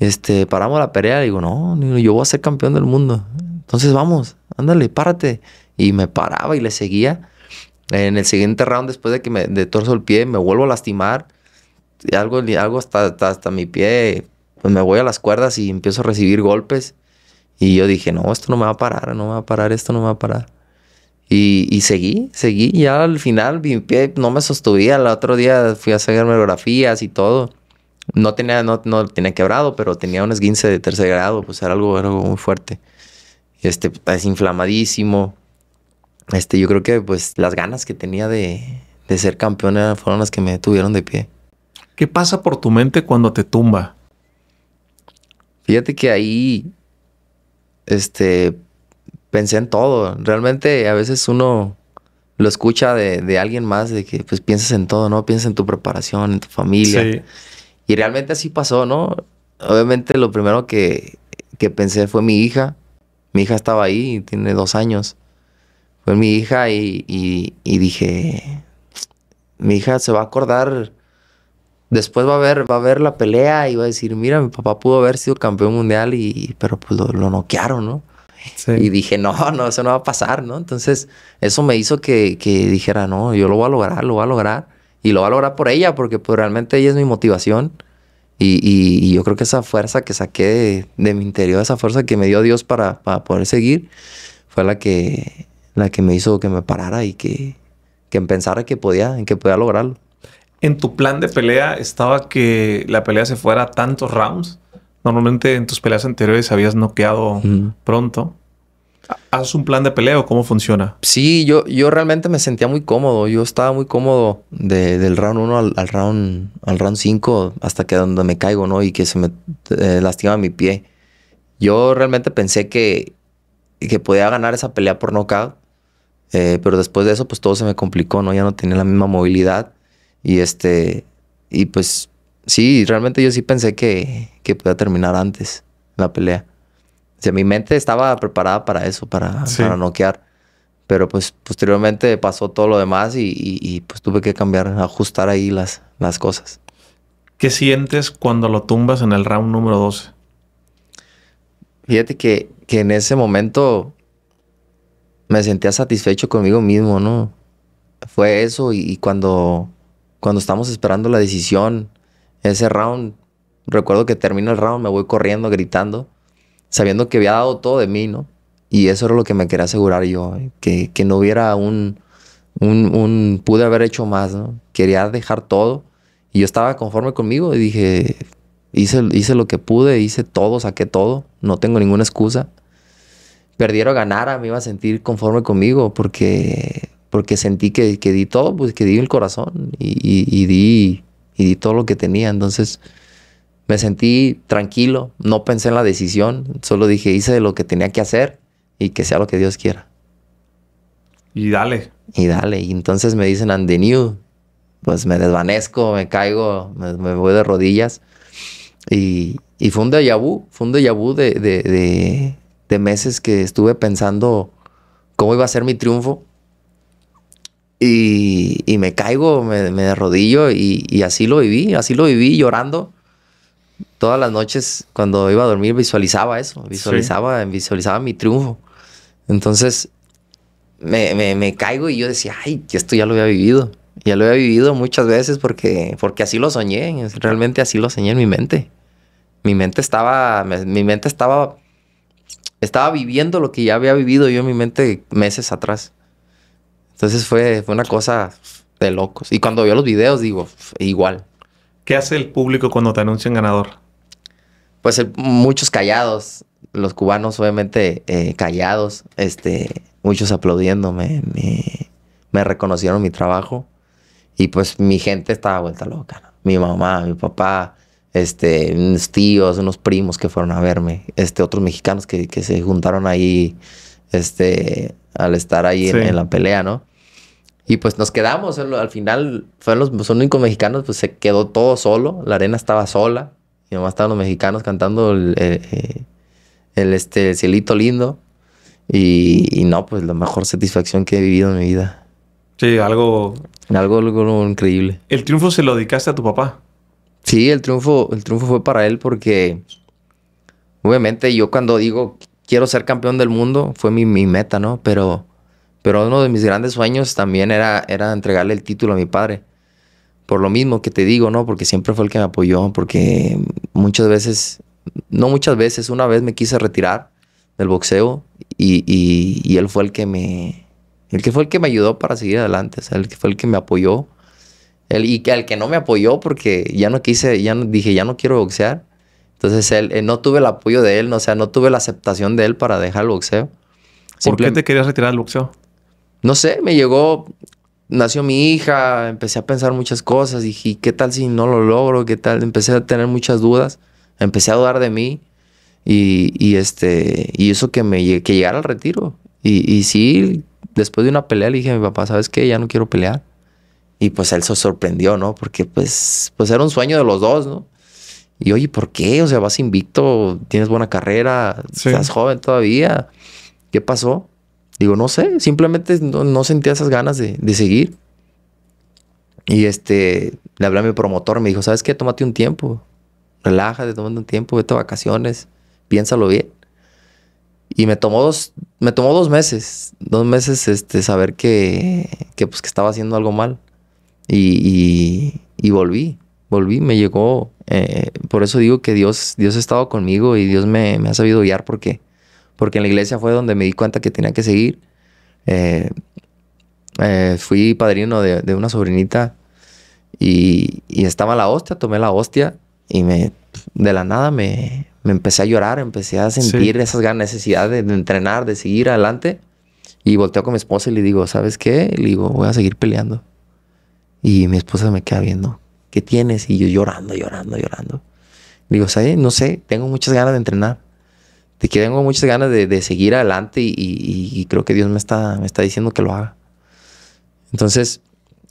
S2: Este, paramos la pelea. Le digo, no, yo voy a ser campeón del mundo. Entonces vamos ándale, párate. Y me paraba y le seguía. En el siguiente round, después de que me de torso el pie, me vuelvo a lastimar. algo, algo hasta, hasta, mi pie, pues me voy a las cuerdas y empiezo a recibir golpes. Y yo dije, no, esto no me va a parar, no me va a parar, esto no me va a parar. Y, y seguí, seguí. Ya al final mi pie no me sostuvía El otro día fui a hacer radiografías y todo. No tenía, no, no tenía quebrado, pero tenía un esguince de tercer grado, pues era algo, era algo muy fuerte. Este, es inflamadísimo. Este, yo creo que pues las ganas que tenía de, de ser campeón fueron las que me tuvieron de pie. ¿Qué pasa por tu mente cuando te tumba? Fíjate que ahí, este, pensé en todo. Realmente a veces uno lo escucha de, alguien más, de que pues piensas en todo, ¿no? Piensas en tu preparación, en tu familia. Y realmente así pasó, ¿no? Obviamente lo primero que, que pensé fue mi hija, mi hija estaba ahí, tiene dos años. Fue mi hija y, dije, mi hija se va a acordar, después va a ver, va a ver la pelea y va a decir, mira, mi papá pudo haber sido campeón mundial, y, pero pues lo, noquearon, ¿no? Y dije, no, no, eso no va a pasar, ¿no? Entonces, eso me hizo que, dijera, no, yo lo voy a lograr, lo voy a lograr. Y lo voy a lograr por ella, porque pues, realmente ella es mi motivación. Y, yo creo que esa fuerza que saqué de, mi interior, esa fuerza que me dio Dios para, poder seguir, fue la que, la que me hizo que me parara y que, que pensara que podía, que podía lograrlo.
S1: ¿En tu plan de pelea estaba que la pelea se fuera tantos rounds? Normalmente en tus peleas anteriores habías noqueado pronto. ¿Haces un plan de pelea o cómo funciona?
S2: Sí, yo, yo realmente me sentía muy cómodo. Yo estaba muy cómodo del round 1 al, round al round 5 hasta que donde me caigo, ¿no? Y que se me eh, lastima mi pie. Yo realmente pensé que, que podía ganar esa pelea por nocaut. Eh, pero después de eso, pues todo se me complicó, ¿no? Ya no tenía la misma movilidad. Y este. Y pues sí, realmente yo sí pensé que, que podía terminar antes la pelea. O mi mente estaba preparada para eso, para, para noquear. Pero pues posteriormente pasó todo lo demás y, y, pues tuve que cambiar, ajustar ahí las, las cosas. ¿Qué sientes cuando lo tumbas en el round número 12? Fíjate que, que en ese momento me sentía satisfecho conmigo mismo, ¿no? Fue eso y, y cuando, cuando estamos esperando la decisión, ese round, recuerdo que termina el round, me voy corriendo, gritando sabiendo que había dado todo de mí, ¿no? Y eso era lo que me quería asegurar yo, eh, que, no hubiera un, un, un, pude haber hecho más, ¿no? Quería dejar todo y yo estaba conforme conmigo y dije, hice, hice lo que pude, hice todo, saqué todo, no tengo ninguna excusa. Perdiera o ganara, me iba a sentir conforme conmigo porque, porque sentí que, que di todo, pues que di el corazón di, y di todo lo que tenía. Entonces, me sentí tranquilo, no pensé en la decisión, solo dije, hice lo que tenía que hacer y que sea lo que Dios quiera. Y dale. Y dale. Y entonces me dicen, and new. Pues me desvanezco, me caigo, me, voy de rodillas. Y, y, fue un déjà fue un déjà de, de, de, meses que estuve pensando cómo iba a ser mi triunfo. Y, me caigo, me, me rodillo y, y así lo viví, así lo viví llorando todas las noches cuando iba a dormir visualizaba eso, visualizaba, visualizaba mi triunfo. Entonces me, caigo y yo decía, ay, esto ya lo había vivido. Ya lo había vivido muchas veces porque, porque así lo soñé, realmente así lo soñé en mi mente. Mi mente estaba, mi mente estaba, estaba viviendo lo que ya había vivido yo en mi mente meses atrás. Entonces fue, fue una cosa de locos. Y cuando veo los videos digo, igual. ¿Qué hace el público cuando te anuncian ganador? pues eh, muchos callados, los cubanos obviamente eh, callados, este, muchos aplaudiéndome, me, me, reconocieron mi trabajo y pues mi gente estaba vuelta loca, mi mamá, mi papá, este, unos tíos, unos primos que fueron a verme, este, otros mexicanos que, se juntaron ahí, este, al estar ahí en, la pelea, ¿no? Y pues nos quedamos, al final fueron los, los únicos mexicanos, pues se quedó todo solo, la arena estaba sola, y nomás estaban los mexicanos cantando el, eh, eh, este, cielito lindo. Y, no, pues la mejor satisfacción que he vivido en mi vida. Sí, algo... Algo, algo increíble. ¿El triunfo se lo dedicaste a tu papá? Sí, el triunfo, el triunfo fue para él porque... Obviamente yo cuando digo quiero ser campeón del mundo, fue mi, mi meta, ¿no? Pero, pero uno de mis grandes sueños también era, era entregarle el título a mi padre por lo mismo que te digo, ¿no? Porque siempre fue el que me apoyó, porque muchas veces, no muchas veces, una vez me quise retirar del boxeo y, él fue el que me, el que fue el que me ayudó para seguir adelante, o sea, el que fue el que me apoyó. y que al que no me apoyó porque ya no quise, ya no, dije, ya no quiero boxear. Entonces él, eh, no tuve el apoyo de él, o sea, no tuve la aceptación de él para dejar el boxeo. ¿Por qué te
S1: querías retirar del boxeo?
S2: No sé, me llegó, nació mi hija, empecé a pensar muchas cosas, dije, ¿qué tal si no lo logro? ¿Qué tal? Empecé a tener muchas dudas, empecé a dudar de mí y, este, y eso que me que llegara al retiro. Y, y sí, después de una pelea le dije a mi papá, ¿sabes qué? Ya no quiero pelear. Y pues él se sorprendió, ¿no? Porque pues, pues era un sueño de los dos, ¿no? Y oye, ¿por qué? O sea, vas invicto, tienes buena carrera, eres joven todavía. ¿Qué pasó? Digo, no sé, simplemente no, sentía esas ganas de, seguir. Y este, le hablé a mi promotor, me dijo, ¿sabes qué? Tómate un tiempo, relájate, tómate un tiempo, vete a vacaciones, piénsalo bien. Y me tomó dos, me tomó dos meses, dos meses este, saber que, pues, estaba haciendo algo mal. Y, volví, volví, me llegó. Eh, por eso digo que Dios, Dios ha estado conmigo y Dios me, me ha sabido guiar porque porque en la iglesia fue donde me di cuenta que tenía que seguir. Eh, eh, fui padrino de, una sobrinita y, estaba la hostia, tomé la hostia y me de la nada me, empecé a llorar, empecé a sentir esas ganas, necesidad de, entrenar, de seguir adelante. Y volteo con mi esposa y le digo, ¿sabes qué? Le digo, voy a seguir peleando. Y mi esposa me queda viendo, ¿qué tienes? Y yo llorando, llorando, llorando. digo, ¿sabes? No sé, tengo muchas ganas de entrenar de que tengo muchas ganas de, seguir adelante y, creo que Dios me está, me está diciendo que lo haga. Entonces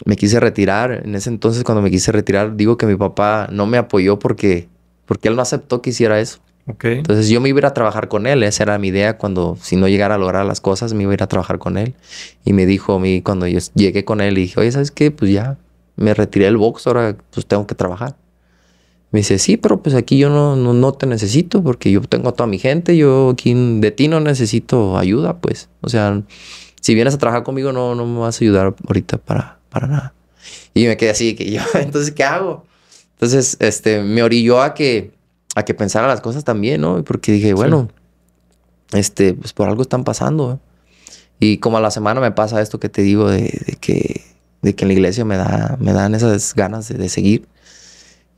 S2: me quise retirar. En ese entonces cuando me quise retirar, digo que mi papá no me apoyó porque, porque él no aceptó que hiciera eso. Entonces yo me iba a trabajar con él, esa era mi idea cuando si no llegara a lograr las cosas, me iba a ir a trabajar con él. Y me dijo a mí cuando yo llegué con él y dije, oye, ¿sabes qué? Pues ya me retiré del box, ahora pues tengo que trabajar. Me dice, sí, pero pues aquí yo no, no, te necesito porque yo tengo a toda mi gente, yo aquí de ti no necesito ayuda, pues. O sea, si vienes a trabajar conmigo no, no me vas a ayudar ahorita para, para nada. Y me quedé así, que yo, entonces, ¿qué hago? Entonces, este, me orilló a que, a que pensara las cosas también, ¿no? Porque dije, bueno, este, pues por algo están pasando. ¿eh?". Y como a la semana me pasa esto que te digo de, que, de que en la iglesia me, da, me dan esas ganas de seguir.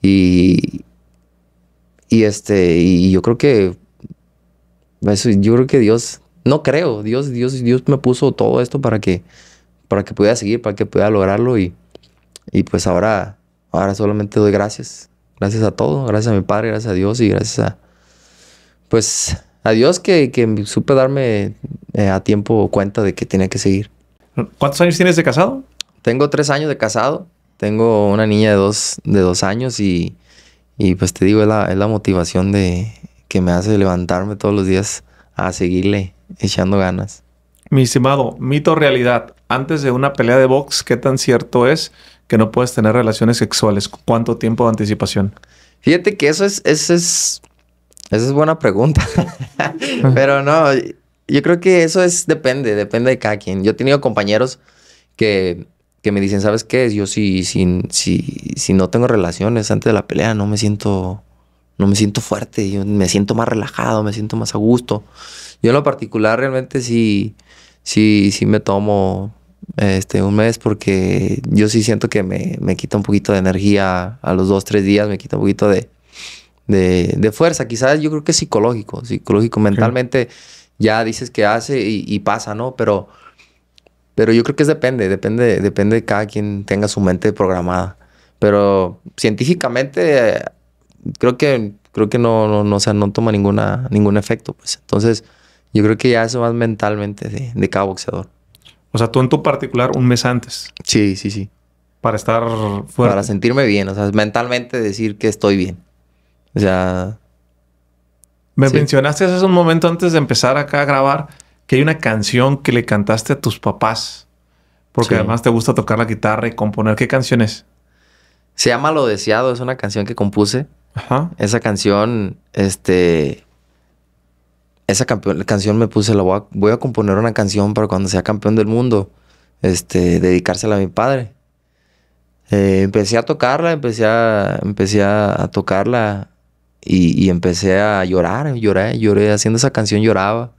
S2: Y, este, y yo creo que, yo creo que Dios, no creo, Dios, Dios, Dios me puso todo esto para que, para que pudiera seguir, para que pudiera lograrlo y, y pues ahora, ahora solamente doy gracias, gracias a todo, gracias a mi padre, gracias a Dios y gracias a, pues, a Dios que, supe darme eh, a tiempo cuenta de que tenía que seguir. ¿Cuántos años tienes de casado? Tengo tres años de casado. Tengo una niña de dos, de dos años y, pues te digo, es la, motivación de, que me hace levantarme todos los días a seguirle echando ganas. Mi estimado,
S1: mito realidad. Antes de una pelea de box, ¿qué tan cierto es que no puedes tener relaciones sexuales? ¿Cuánto tiempo de anticipación?
S2: Fíjate que eso es, es, es buena pregunta. Pero no, yo creo que eso es, depende, depende de cada quien. Yo he tenido compañeros que que me dicen, ¿sabes qué? Yo si, si, si no tengo relaciones antes de la pelea, no me siento, no me siento fuerte, yo me siento más relajado, me siento más a gusto. Yo en lo particular realmente sí, me tomo este, un mes porque yo sí siento que me, quita un poquito de energía a los dos, tres días, me quita un poquito de, de, fuerza. Quizás yo creo que es psicológico, psicológico, mentalmente ya dices que hace y, y pasa, ¿no? Pero pero yo creo que es depende, depende, depende de cada quien tenga su mente programada. Pero científicamente creo que creo que no, no, no toma ninguna, ningún efecto. Pues. Entonces, yo creo que ya eso más mentalmente de cada boxeador. O sea, tú en tu particular un mes antes. Sí, sí, sí. Para estar fuera. Para sentirme bien, o sea, mentalmente decir que estoy bien. O sea...
S1: Me mencionaste hace un momento antes de empezar acá a grabar que hay una canción que le cantaste a tus papás, porque además te gusta tocar la guitarra y componer. ¿Qué canción es?
S2: Se llama Lo Deseado, es una canción que compuse. Esa canción, este. Esa canción me puse, la voy a, voy a componer una canción para cuando sea campeón del mundo, este, dedicársela a mi padre. Eh, empecé a tocarla, empecé a, empecé a, tocarla y, y empecé a llorar, lloré, lloré, haciendo esa canción lloraba.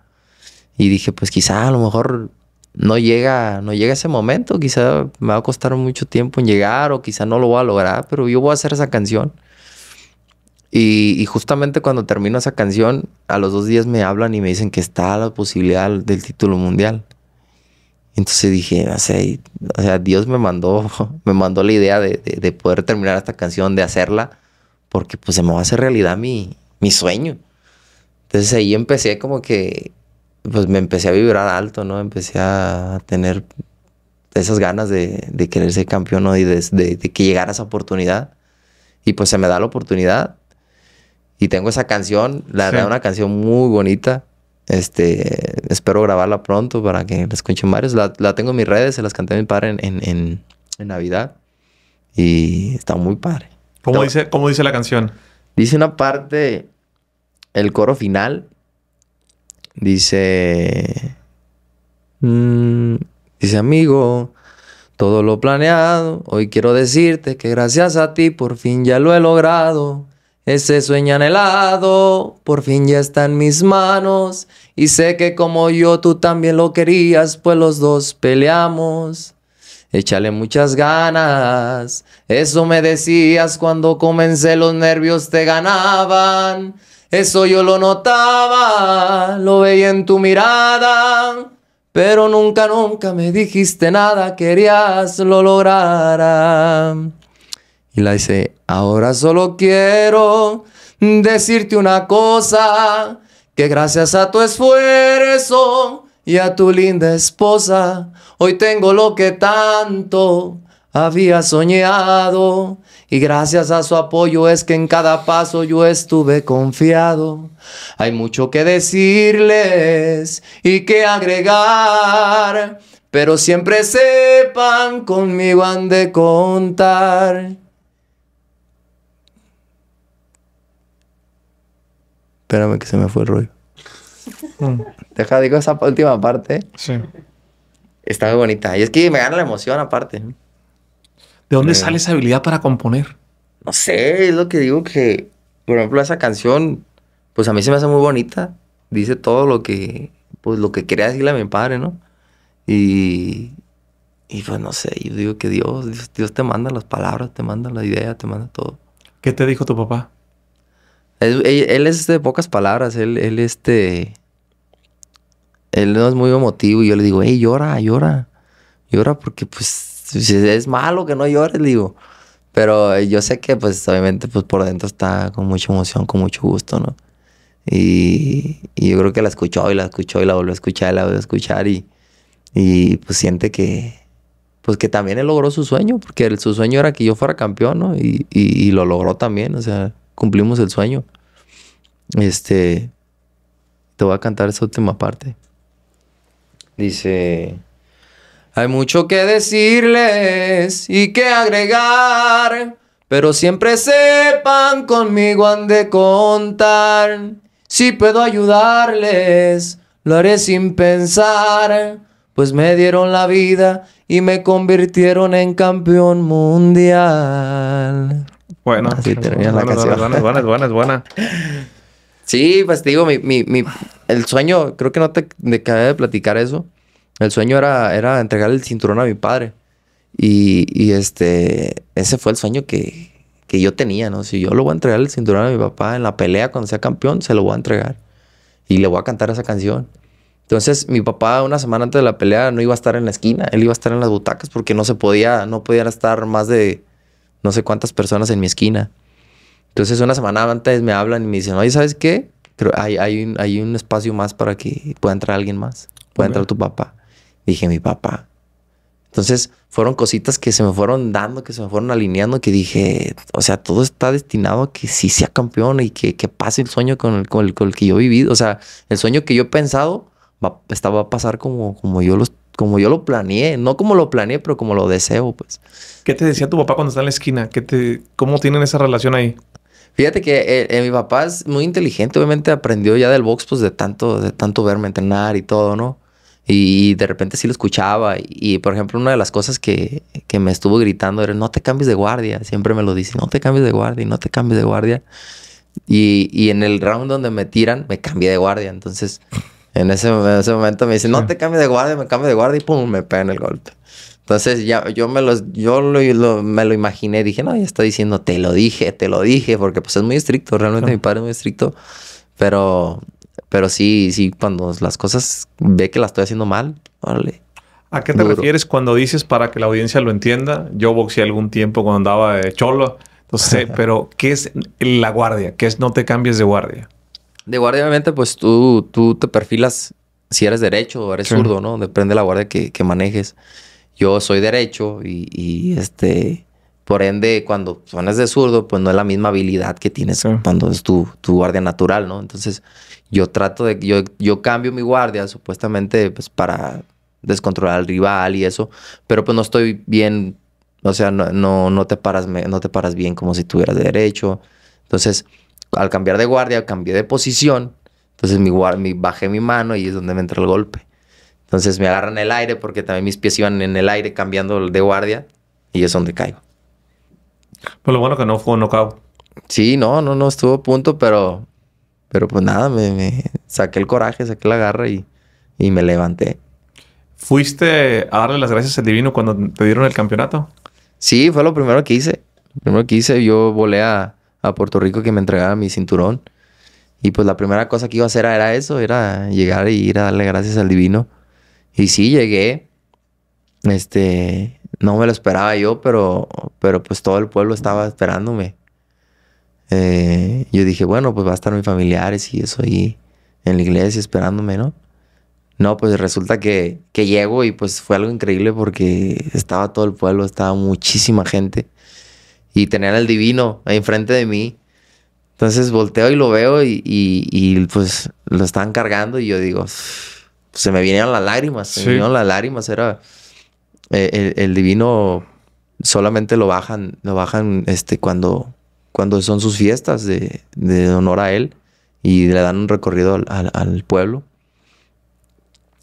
S2: Y dije, pues quizá a lo mejor no llega, no llega ese momento, quizá me va a costar mucho tiempo en llegar o quizá no lo voy a lograr, pero yo voy a hacer esa canción. Y, justamente cuando termino esa canción, a los dos días me hablan y me dicen que está la posibilidad del título mundial. Entonces dije, o ah, sea, o sea Dios me mandó, me mandó la idea de, de, de, poder terminar esta canción, de hacerla, porque pues se me va a hacer realidad mi, mi sueño. Entonces ahí empecé como que pues me empecé a vibrar alto, ¿no? Empecé a tener esas ganas de, querer ser campeón ¿no? y de, que llegara esa oportunidad. Y pues se me da la oportunidad. Y tengo esa canción, la una canción muy bonita. Este, espero grabarla pronto para que la escuchen varios. La, la tengo en mis redes, se las canté a mi padre en, en, en, Navidad. Y está muy padre. ¿Cómo, dice, ¿Cómo dice la canción? Dice una parte, el coro final, Dice, mm. dice amigo, todo lo planeado, hoy quiero decirte que gracias a ti por fin ya lo he logrado. Ese sueño anhelado por fin ya está en mis manos y sé que como yo tú también lo querías, pues los dos peleamos. Échale muchas ganas, eso me decías cuando comencé los nervios te ganaban. Eso yo lo notaba, lo veía en tu mirada. Pero nunca, nunca me dijiste nada, querías lo lograra. Y la dice, ahora solo quiero decirte una cosa, que gracias a tu esfuerzo y a tu linda esposa, hoy tengo lo que tanto había soñado. Y gracias a su apoyo es que en cada paso yo estuve confiado. Hay mucho que decirles y que agregar, pero siempre sepan conmigo han de contar. Espérame que se me fue el rollo. Mm. Deja, digo esa última parte. Sí. Está muy bonita. Y es que me gana la emoción aparte. ¿De dónde sale esa habilidad para componer? No sé, es lo que digo que, por ejemplo, esa canción, pues a mí se me hace muy bonita. Dice todo lo que, pues lo que quería decirle a mi padre, ¿no? Y, y pues no sé, yo digo que Dios, Dios, te manda las palabras, te manda la idea, te manda todo. ¿Qué te dijo tu papá? Él, es de pocas palabras, él, él este... Él no es muy emotivo y yo le digo, hey, llora, llora, llora porque pues pues, si es malo que no llores, digo. Pero eh, yo sé que, pues, obviamente, pues, por dentro está con mucha emoción, con mucho gusto, ¿no? Y, yo creo que la escuchó y la escuchó y la volvió a escuchar y la volvió a escuchar y, y pues siente que, pues que también él logró su sueño, porque su sueño era que yo fuera campeón, ¿no? y, lo logró también, o sea, cumplimos el sueño. Este, te voy a cantar esa última parte. Dice... Hay mucho que decirles y que agregar, pero siempre sepan conmigo han de contar. Si puedo ayudarles, lo haré sin pensar, pues me dieron la vida y me convirtieron en campeón mundial. Bueno, así termina la canción. Buena, es buena, buena, buena. Sí, pues te digo, mi, mi, el sueño, creo que no te acabé de platicar eso el sueño era, era entregar el cinturón a mi padre. Y, este, ese fue el sueño que, yo tenía, ¿no? Si yo lo voy a entregar el cinturón a mi papá en la pelea cuando sea campeón, se lo voy a entregar. Y le voy a cantar esa canción. Entonces, mi papá una semana antes de la pelea no iba a estar en la esquina, él iba a estar en las butacas porque no se podía, no podían estar más de no sé cuántas personas en mi esquina. Entonces, una semana antes me hablan y me dicen, oye, ¿sabes qué? hay, hay, un, hay un espacio más para que pueda entrar alguien más, Puede entrar tu papá dije, mi papá. Entonces fueron cositas que se me fueron dando, que se me fueron alineando, que dije, o sea, todo está destinado a que sí sea campeón y que, que pase el sueño con el, con el, el que yo he vivido. O sea, el sueño que yo he pensado va, a pasar como, como, yo como yo lo planeé. No como lo planeé, pero como lo deseo, pues. ¿Qué te decía tu papá cuando está en la esquina? ¿Qué te, ¿Cómo tienen esa relación ahí? Fíjate que eh, eh, mi papá es muy inteligente. Obviamente aprendió ya del box, pues, de tanto, de tanto verme entrenar y todo, ¿no? Y de repente sí lo escuchaba. Y por ejemplo, una de las cosas que, que me estuvo gritando era, no te cambies de guardia. Siempre me lo dice, no te cambies de guardia, no te cambies de guardia. Y, y en el round donde me tiran, me cambié de guardia. Entonces, en ese, ese momento me dice, no te cambies de guardia, me cambio de guardia y pum, me pega en el golpe. Entonces ya yo me los, yo lo, me lo imaginé, dije, no, ya está diciendo, te lo dije, te lo dije, porque pues es muy estricto, realmente mi padre es muy estricto, pero pero sí, sí, cuando las cosas ve que las estoy haciendo mal, vale. ¿A qué te refieres
S1: cuando dices para que la audiencia lo entienda? Yo boxeé algún tiempo cuando andaba de cholo. Entonces, pero ¿qué es la guardia? ¿Qué es no te cambies de guardia?
S2: De guardia, obviamente, pues tú, tú te perfilas si eres derecho o eres zurdo, ¿no? Depende de la guardia que, que manejes. Yo soy derecho y, y este por ende, cuando suenas de zurdo, pues no es la misma habilidad que tienes cuando es tu, tu, guardia natural, ¿no? Entonces, yo trato de, yo, yo cambio mi guardia supuestamente pues, para descontrolar al rival y eso, pero pues no estoy bien, o sea, no, no, te, paras, no te paras bien como si tuvieras derecho. Entonces, al cambiar de guardia, cambié de posición, entonces mi, mi, bajé mi mano y es donde me entra el golpe. Entonces me agarran el aire porque también mis pies iban en el aire cambiando de guardia y es donde caigo. Pues lo bueno que no fue un knockout. Sí, no, no, no estuvo a punto, pero. Pero pues nada, me, saqué el coraje, saqué la garra y, y me levanté. ¿Fuiste a darle las gracias al divino cuando te dieron el campeonato? Sí, fue lo primero que hice. Lo primero que hice, yo volé a, a Puerto Rico que me entregara mi cinturón. Y pues la primera cosa que iba a hacer era eso, era llegar y ir a darle gracias al divino. Y sí, llegué. Este, no me lo esperaba yo, pero, pero pues todo el pueblo estaba esperándome. Eh, yo dije, bueno, pues va a estar mis familiares y eso ahí en la iglesia esperándome, ¿no? No, pues resulta que, que llego y pues fue algo increíble porque estaba todo el pueblo, estaba muchísima gente y tenían al divino ahí enfrente de mí. Entonces volteo y lo veo y, y, pues lo están cargando y yo digo, se me vinieron las lágrimas, se me vinieron las lágrimas, era eh, el, divino solamente lo bajan, lo bajan este, cuando, cuando son sus fiestas de, honor a él y le dan un recorrido al, pueblo.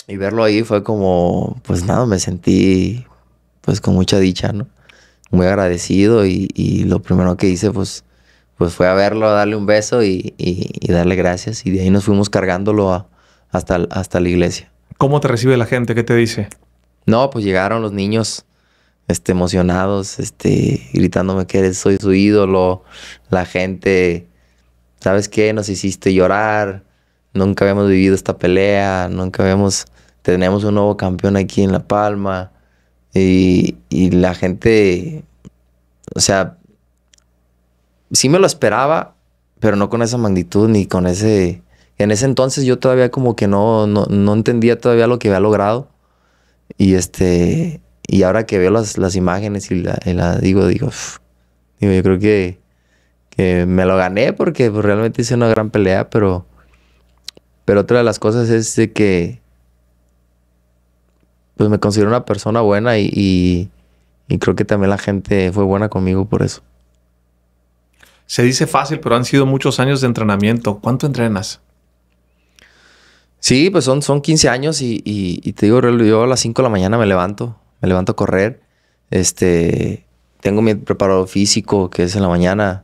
S2: Y verlo ahí fue como, pues nada, me sentí pues con mucha dicha, ¿no? Muy agradecido y, lo primero que hice pues, pues fue a verlo, a darle un beso y, darle gracias. Y de ahí nos fuimos cargándolo hasta, hasta la iglesia. ¿Cómo te recibe la gente? ¿Qué te dice? No, pues llegaron los niños este, emocionados, este, gritándome que eres, soy su ídolo, la gente, ¿sabes qué? Nos hiciste llorar, nunca habíamos vivido esta pelea, nunca habíamos, tenemos un nuevo campeón aquí en La Palma, y, la gente, o sea, sí me lo esperaba, pero no con esa magnitud ni con ese... En ese entonces yo todavía como que no, no entendía todavía lo que había logrado y este, y ahora que veo las, imágenes y la, digo, digo, yo creo que, me lo gané porque pues, realmente hice una gran pelea, pero, pero otra de las cosas es de que pues me considero una persona buena y, y creo que también la gente fue buena conmigo por eso.
S1: Se dice fácil, pero han sido muchos años de entrenamiento. ¿Cuánto entrenas?
S2: Sí, pues son, son 15 años y, y, te digo, yo a las 5 de la mañana me levanto, me levanto a correr. Este, tengo mi preparador físico que es en la mañana,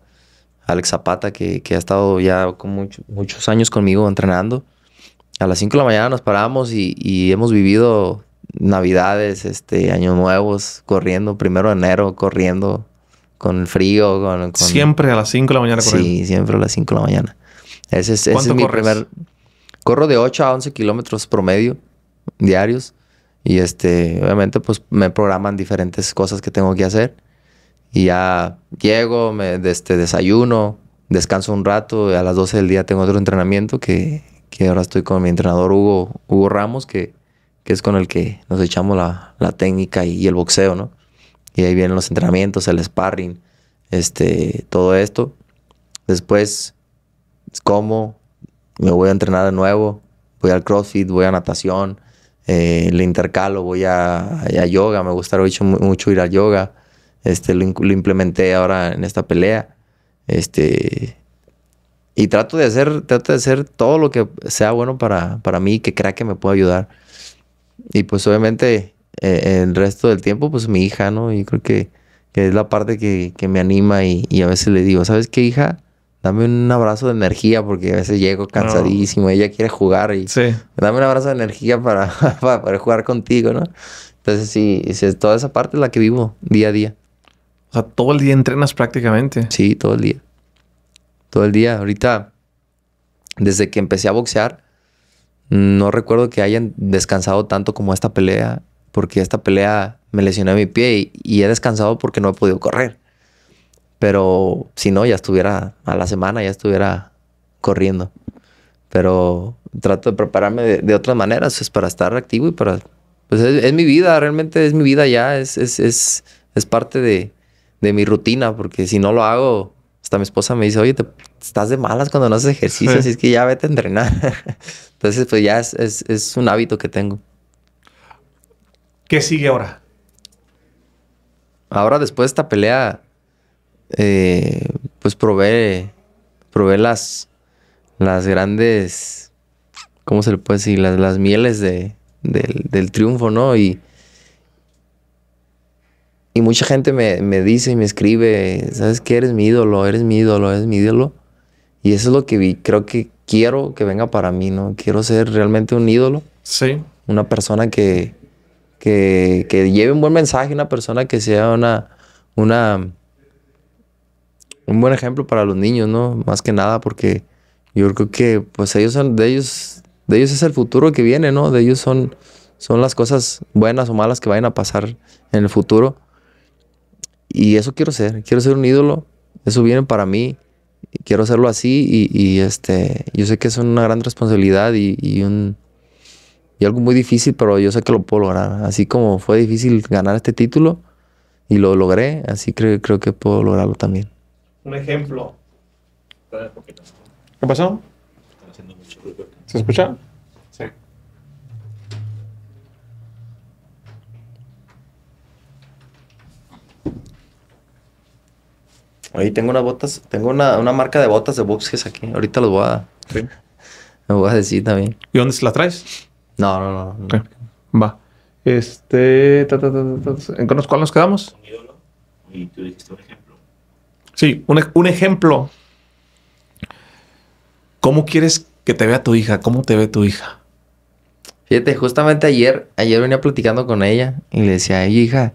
S2: Alex Zapata, que, ha estado ya con muchos años conmigo entrenando. A las 5 de la mañana nos paramos y, hemos vivido navidades, este, años nuevos, corriendo, primero de enero, corriendo, con el frío. Con, Siempre a
S1: las 5 de la mañana corriendo. Sí,
S2: siempre a las 5 de la mañana. Ese es, mi corro de 8 a 11 kilómetros promedio diarios. Y este, obviamente, pues me programan diferentes cosas que tengo que hacer. Y ya llego, me este, desayuno, descanso un rato. Y a las 12 del día tengo otro entrenamiento que, que ahora estoy con mi entrenador Hugo, Hugo Ramos, que, que es con el que nos echamos la, la técnica y, y, el boxeo, ¿no? Y ahí vienen los entrenamientos, el sparring, este, todo esto. Después, como, me voy a entrenar de nuevo, voy al CrossFit, voy a natación, eh, le intercalo, voy a, yoga, me gusta mucho, mucho ir al yoga, este, lo, implementé ahora en esta pelea, este, y trato de hacer, trato de hacer todo lo que sea bueno para, para mí, que crea que me pueda ayudar. Y pues obviamente e, el resto del tiempo, pues mi hija, ¿no? Yo creo que, es la parte que, me anima y, a veces le digo, ¿sabes qué, hija? dame un abrazo de energía porque a veces llego cansadísimo, ella quiere jugar y sí. dame un abrazo de energía para, para jugar contigo, ¿no? Entonces sí, es toda esa parte es la que vivo día a día. O sea, todo el día entrenas prácticamente. Sí, todo el día. Todo el día. Ahorita, desde que empecé a boxear, no recuerdo que hayan descansado tanto como esta pelea, porque esta pelea me lesioné mi pie y, y he descansado porque no he podido correr. Pero si no, ya estuviera a la semana, ya estuviera corriendo. Pero trato de prepararme de, otras maneras, es para estar activo y para... Pues es, mi vida, realmente es mi vida ya, es, es, es, parte de, mi rutina, porque si no lo hago, hasta mi esposa me dice, oye, te, estás de malas cuando no haces ejercicio, así es que ya vete a entrenar. Entonces, pues ya es, es, un hábito que tengo.
S1: ¿Qué sigue ahora?
S2: Ahora, después de esta pelea, eh, pues probé las, las grandes, ¿cómo se le puede decir? Las, las mieles de, del, triunfo, ¿no? Y, y mucha gente me, dice y me escribe, ¿sabes qué? Eres mi ídolo, eres mi ídolo, eres mi ídolo. Y eso es lo que vi. creo que quiero que venga para mí, ¿no? Quiero ser realmente un ídolo. Sí. Una persona que, que, que lleve un buen mensaje, una persona que sea una, una un buen ejemplo para los niños, ¿no? Más que nada porque yo creo que pues ellos son, de ellos, de ellos es el futuro que viene, ¿no? De ellos son, son las cosas buenas o malas que vayan a pasar en el futuro. Y eso quiero ser, quiero ser un ídolo, eso viene para mí, quiero hacerlo así y, este, yo sé que es una gran responsabilidad y, un... Y algo muy difícil, pero yo sé que lo puedo lograr. Así como fue difícil ganar este título y lo logré, así creo, creo que puedo lograrlo también.
S1: Un ejemplo. ¿Qué pasó? ¿Se escucha? Sí.
S2: Ahí tengo unas botas, tengo una, marca de botas de boxes aquí. Ahorita los voy a. Sí. me voy a decir también. ¿Y dónde se las traes? No, no, no. Va. Este.
S1: en ta, cuál nos quedamos?
S2: Y tú dijiste un
S1: Sí, un, ejemplo. ¿Cómo quieres que te vea tu
S2: hija? ¿Cómo te ve tu hija? Fíjate, justamente ayer, ayer venía platicando con ella y le decía, hija,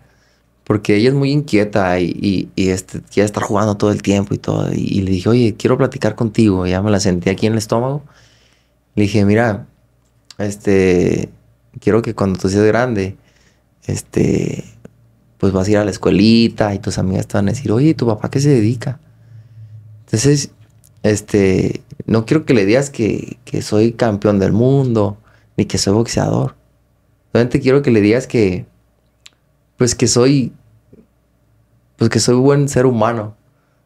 S2: porque ella es muy inquieta y, y, este, quiere estar jugando todo el tiempo y todo. Y, le dije, oye, quiero platicar contigo. ya me la sentí aquí en el estómago. Le dije, mira, este, quiero que cuando tú seas grande, este, pues vas a ir a la escuelita y tus amigas te van a decir, oye, ¿tu papá qué se dedica? Entonces, este, no quiero que le digas que, soy campeón del mundo, ni que soy boxeador. Solamente quiero que le digas que, pues que soy, pues que soy un buen ser humano.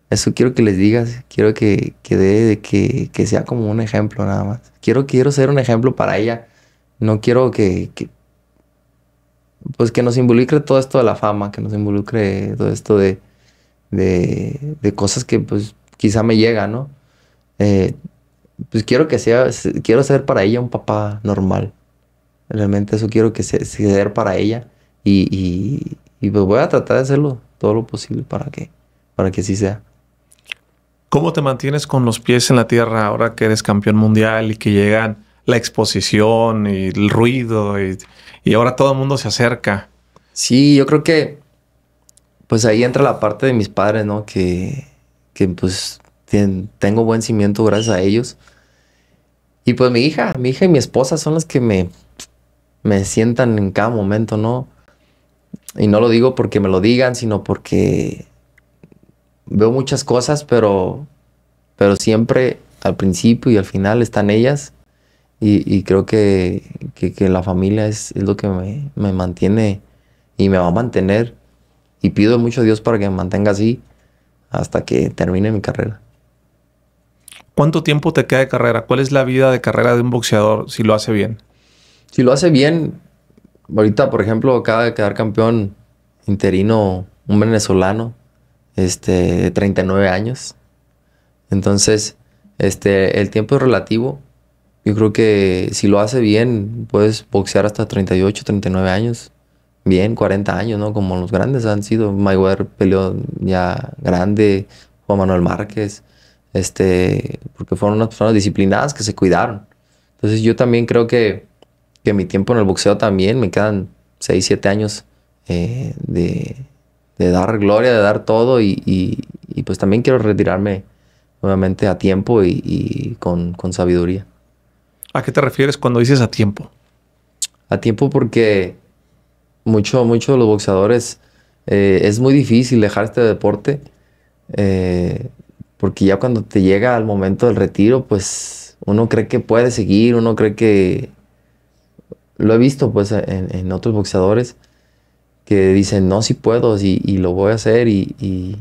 S2: Eso quiero que les digas, quiero que, que dé, que, que sea como un ejemplo nada más. Quiero, quiero ser un ejemplo para ella. No quiero que, que pues que nos involucre todo esto de la fama, que nos involucre todo esto de, de, cosas que pues quizá me llegan, ¿no? Eh, pues quiero que sea, quiero ser para ella un papá normal. Realmente eso quiero que sea, ser para ella y, pues voy a tratar de hacerlo todo lo posible para que, para que así sea.
S1: ¿Cómo te mantienes con los pies en la tierra ahora que eres campeón mundial y que llegan la exposición y el ruido y y ahora todo el mundo se acerca.
S2: Sí, yo creo que pues ahí entra la parte de mis padres, ¿no? Que, que pues tengo buen cimiento gracias a ellos. Y pues mi hija, mi hija y mi esposa son las que me, me sientan en cada momento, ¿no? Y no lo digo porque me lo digan, sino porque veo muchas cosas, pero, pero siempre al principio y al final están ellas y, creo que, la familia es, lo que me, mantiene y me va a mantener. Y pido mucho a Dios para que me mantenga así hasta que termine mi carrera.
S1: ¿Cuánto tiempo te queda de carrera? ¿Cuál es la vida de carrera
S2: de un boxeador si lo hace bien? Si lo hace bien, ahorita, por ejemplo, acaba de quedar campeón interino un venezolano este, de 39 años. Entonces, este, el tiempo es relativo yo creo que si lo hace bien, puedes boxear hasta 38, 39 años. Bien, 40 años, ¿no? Como los grandes han sido. Mayweather peleó ya grande, Juan Manuel Márquez, este, porque fueron unas personas disciplinadas que se cuidaron. Entonces yo también creo que, que mi tiempo en el boxeo también, me quedan 6, 7 años eh, de, dar gloria, de dar todo y, pues también quiero retirarme nuevamente a tiempo y, con sabiduría. ¿A qué te refieres cuando dices a tiempo? A tiempo porque mucho, mucho de los boxeadores eh, es muy difícil dejar este deporte eh, porque ya cuando te llega al momento del retiro, pues uno cree que puede seguir, uno cree que lo he visto pues en, otros boxeadores que dicen, no, si puedo y, lo voy a hacer y,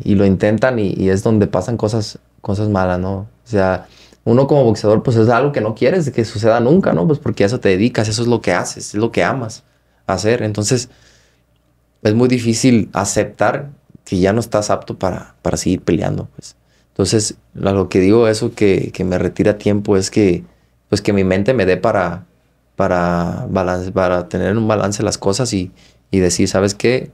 S2: lo intentan y, es donde pasan cosas, cosas malas, ¿no? O sea, uno como boxeador, pues es algo que no quieres que suceda nunca, ¿no? Pues porque a eso te dedicas, eso es lo que haces, es lo que amas hacer. Entonces, es muy difícil aceptar que ya no estás apto para, para seguir peleando, pues. Entonces, lo que digo eso que, me retira tiempo es que, pues que mi mente me dé para, para, balance, para tener un balance las cosas y, y decir, ¿sabes qué?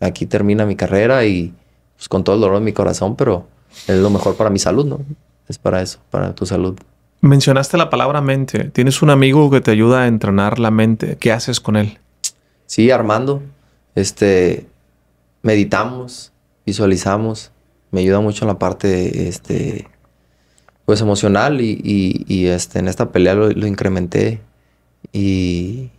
S2: Aquí termina mi carrera y pues con todo el dolor de mi corazón, pero es lo mejor para mi salud, ¿no? es para eso, para tu salud.
S1: Mencionaste la palabra mente. Tienes un amigo que te ayuda a entrenar la mente. ¿Qué haces con él?
S2: Sí, Armando. Este, meditamos, visualizamos. Me ayuda mucho en la parte, este, pues emocional y, y, este, en esta pelea lo, incrementé. Y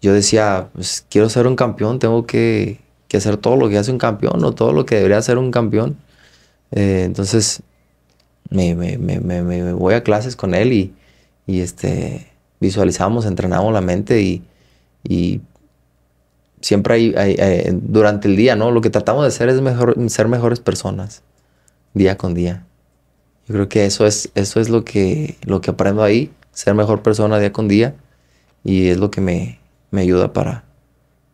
S2: yo decía, pues quiero ser un campeón, tengo que, que hacer todo lo que hace un campeón o todo lo que debería hacer un campeón. Eh, entonces me, voy a clases con él y, este, visualizamos, entrenamos la mente y, siempre hay, eh, durante el día, ¿no? Lo que tratamos de hacer es mejor, ser mejores personas, día con día. Yo creo que eso es, eso es lo, que, lo que aprendo ahí, ser mejor persona día con día y es lo que me, ayuda para,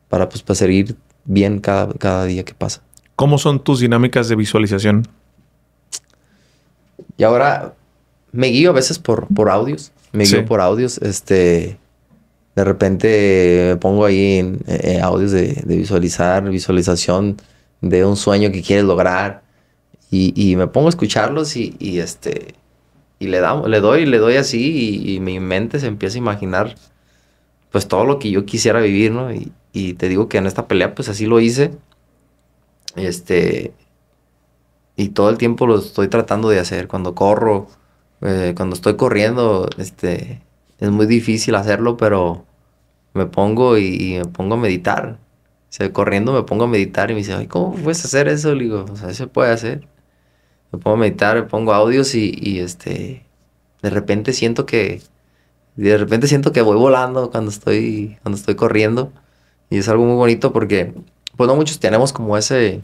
S2: pues, para, seguir bien cada, cada día que pasa. ¿Cómo son tus dinámicas de visualización? Y ahora me guío a veces por, audios. Me guío por audios. Este. De repente me pongo ahí en, eh, audios de, de, visualizar, visualización de un sueño que quieres lograr. Y, me pongo a escucharlos y, y, este. Y le, le doy, le doy así y, mi mente se empieza a imaginar pues todo lo que yo quisiera vivir, ¿no? Y, te digo que en esta pelea pues así lo hice. Este, y todo el tiempo lo estoy tratando de hacer. Cuando corro, eh, cuando estoy corriendo, este, es muy difícil hacerlo, pero me pongo y, me pongo a meditar. O corriendo me pongo a meditar y me dice, ¿cómo puedes hacer eso? Le digo, o sea, se puede hacer. Me pongo a meditar, me pongo audios y, este, de repente siento que, de repente siento que voy volando cuando estoy, cuando estoy corriendo. Y es algo muy bonito porque, pues no muchos tenemos como ese,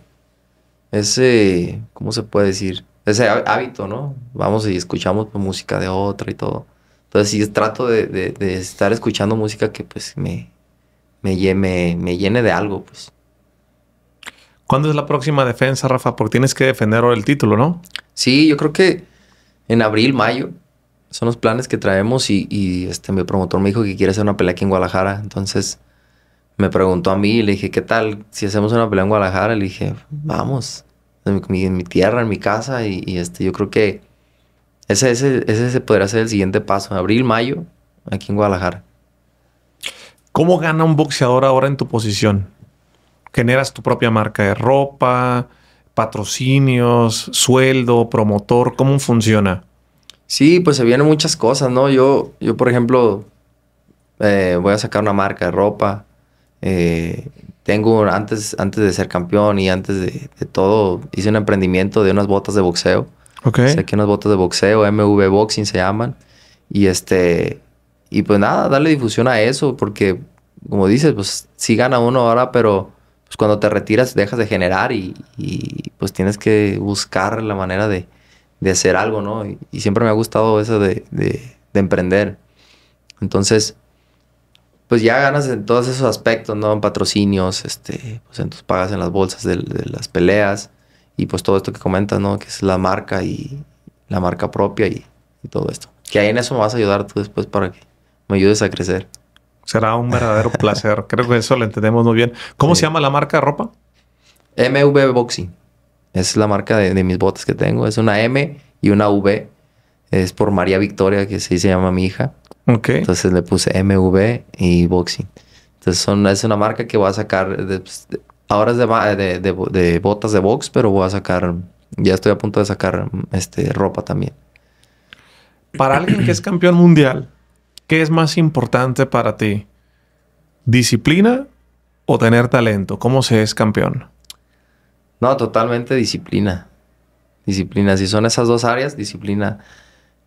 S2: ese, ¿cómo se puede decir? Ese hábito, ¿no? Vamos y escuchamos música de otra y todo. Entonces sí trato de, estar escuchando música que pues me, me, me llene de algo, pues.
S1: ¿Cuándo es la próxima defensa, Rafa? Porque tienes que defender el título, ¿no?
S2: Sí, yo creo que en abril, mayo, son los planes que traemos y, y este, mi promotor me dijo que quiere hacer una pelea aquí en Guadalajara. Entonces, me preguntó a mí y le dije, ¿qué tal si hacemos una pelea en Guadalajara? Le dije, vamos, en mi, tierra, en mi casa. Y, este, yo creo que ese, ese, ese podría ser el siguiente paso, abril, mayo, aquí en Guadalajara. ¿Cómo gana un boxeador ahora en tu posición?
S1: ¿Generas tu propia marca de ropa, patrocinios, sueldo,
S2: promotor? ¿Cómo funciona? Sí, pues se vienen muchas cosas, ¿no? Yo, yo por ejemplo, eh, voy a sacar una marca de ropa eh, tengo, antes, antes de ser campeón y antes de, de, todo, hice un emprendimiento de unas botas de boxeo. Ok. que unas botas de boxeo, MV Boxing se llaman. Y este, y pues nada, darle difusión a eso, porque como dices, pues sí gana uno ahora, pero pues cuando te retiras dejas de generar y, y pues tienes que buscar la manera de, de hacer algo, ¿no? Y, y, siempre me ha gustado eso de, de, de emprender. Entonces, pues ya ganas en todos esos aspectos, ¿no? En patrocinios, este, pues en tus pagas en las bolsas de, las peleas y pues todo esto que comentas, ¿no? Que es la marca y la marca propia y, todo esto. Que ahí en eso me vas a ayudar tú después para que me ayudes a crecer. Será un verdadero placer. Creo que eso lo entendemos muy bien. ¿Cómo
S1: se llama la marca de ropa?
S2: MV Boxing. Es la marca de, mis botas que tengo. Es una M y una V. Es por María Victoria, que sí se llama mi hija. Entonces le puse MV y Boxing. Entonces son, es una marca que voy a sacar, pues, ahora es de, botas de box, pero voy a sacar, ya estoy a punto de sacar este, ropa también.
S1: Para alguien que es campeón mundial, ¿qué es más importante para ti? ¿Disciplina o tener talento? ¿Cómo se es campeón?
S2: No, totalmente disciplina. Disciplina. Si son esas dos áreas, disciplina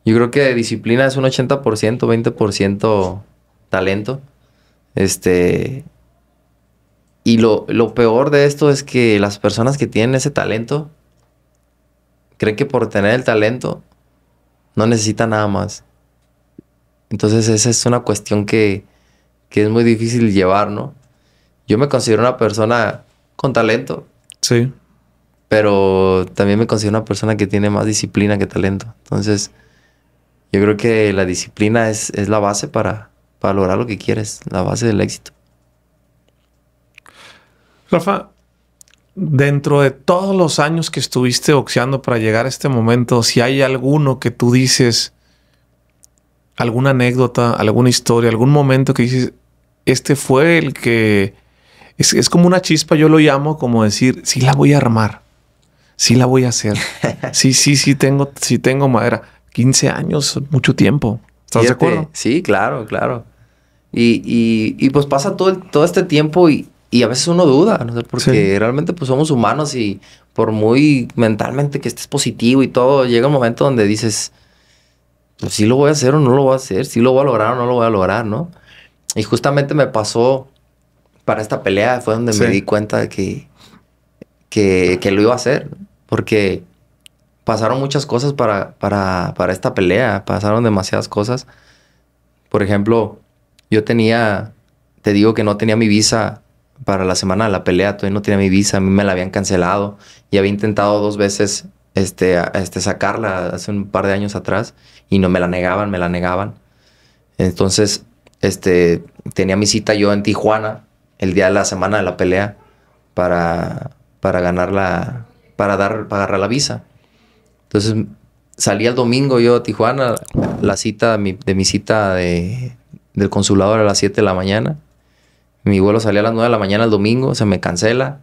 S2: yo creo que disciplina es un 80%, 20% talento. Este. Y lo, lo peor de esto es que las personas que tienen ese talento creen que por tener el talento no necesitan nada más. Entonces, esa es una cuestión que, que es muy difícil llevar, ¿no? Yo me considero una persona con talento. Sí. Pero también me considero una persona que tiene más disciplina que talento. Entonces, yo creo que la disciplina es, la base para, para lograr lo que quieres, la base del éxito.
S1: Rafa, dentro de todos los años que estuviste boxeando para llegar a este momento, si hay alguno que tú dices, alguna anécdota, alguna historia, algún momento que dices, este fue el que... Es, es como una chispa, yo lo llamo como decir, sí la voy a armar, sí la voy a hacer, sí, sí, sí tengo, sí tengo madera. 15 años, mucho tiempo. ¿Estás de acuerdo?
S2: Sí, claro, claro. Y, y, pues pasa todo, todo este tiempo y, a veces uno duda, ¿no? porque realmente pues somos humanos y por muy mentalmente que estés positivo y todo, llega un momento donde dices, pues sí lo voy a hacer o no lo voy a hacer, si sí lo voy a lograr o no lo voy a lograr, ¿no? Y justamente me pasó para esta pelea, fue donde me di cuenta de que, que lo iba a hacer, porque pasaron muchas cosas para, para, esta pelea, pasaron demasiadas cosas. Por ejemplo, yo tenía, te digo que no tenía mi visa para la semana de la pelea, todavía no tenía mi visa, a mí me la habían cancelado y había intentado dos veces este, este, sacarla hace un par de años atrás y no me la negaban, me la negaban. Entonces, este, tenía mi cita yo en Tijuana el día de la semana de la pelea para, para ganar la, para dar, para agarrar la visa. Entonces salí el domingo yo a Tijuana, la cita de mi cita de, del consulado era a las 7 de la mañana. Mi vuelo salía a las 9 de la mañana el domingo, se me cancela.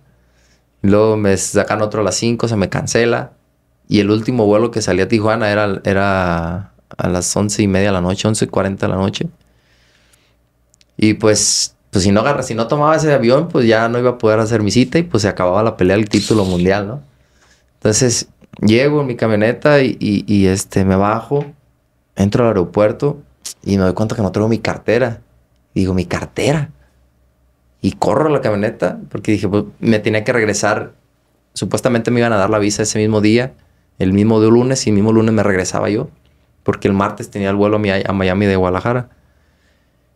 S2: Luego me sacan otro a las 5, se me cancela. Y el último vuelo que salía a Tijuana era, era a las 11 y media de la noche, 11 y 40 de la noche. Y pues, pues si, no agarra, si no tomaba ese avión, pues ya no iba a poder hacer mi cita y pues se acababa la pelea del título mundial, ¿no? Entonces llego en mi camioneta y, este, me bajo, entro al aeropuerto y me doy cuenta que no traigo mi cartera. digo, mi cartera. Y corro a la camioneta porque dije, pues me tenía que regresar. Supuestamente me iban a dar la visa ese mismo día, el mismo de lunes, y el mismo lunes me regresaba yo, porque el martes tenía el vuelo a Miami de Guadalajara.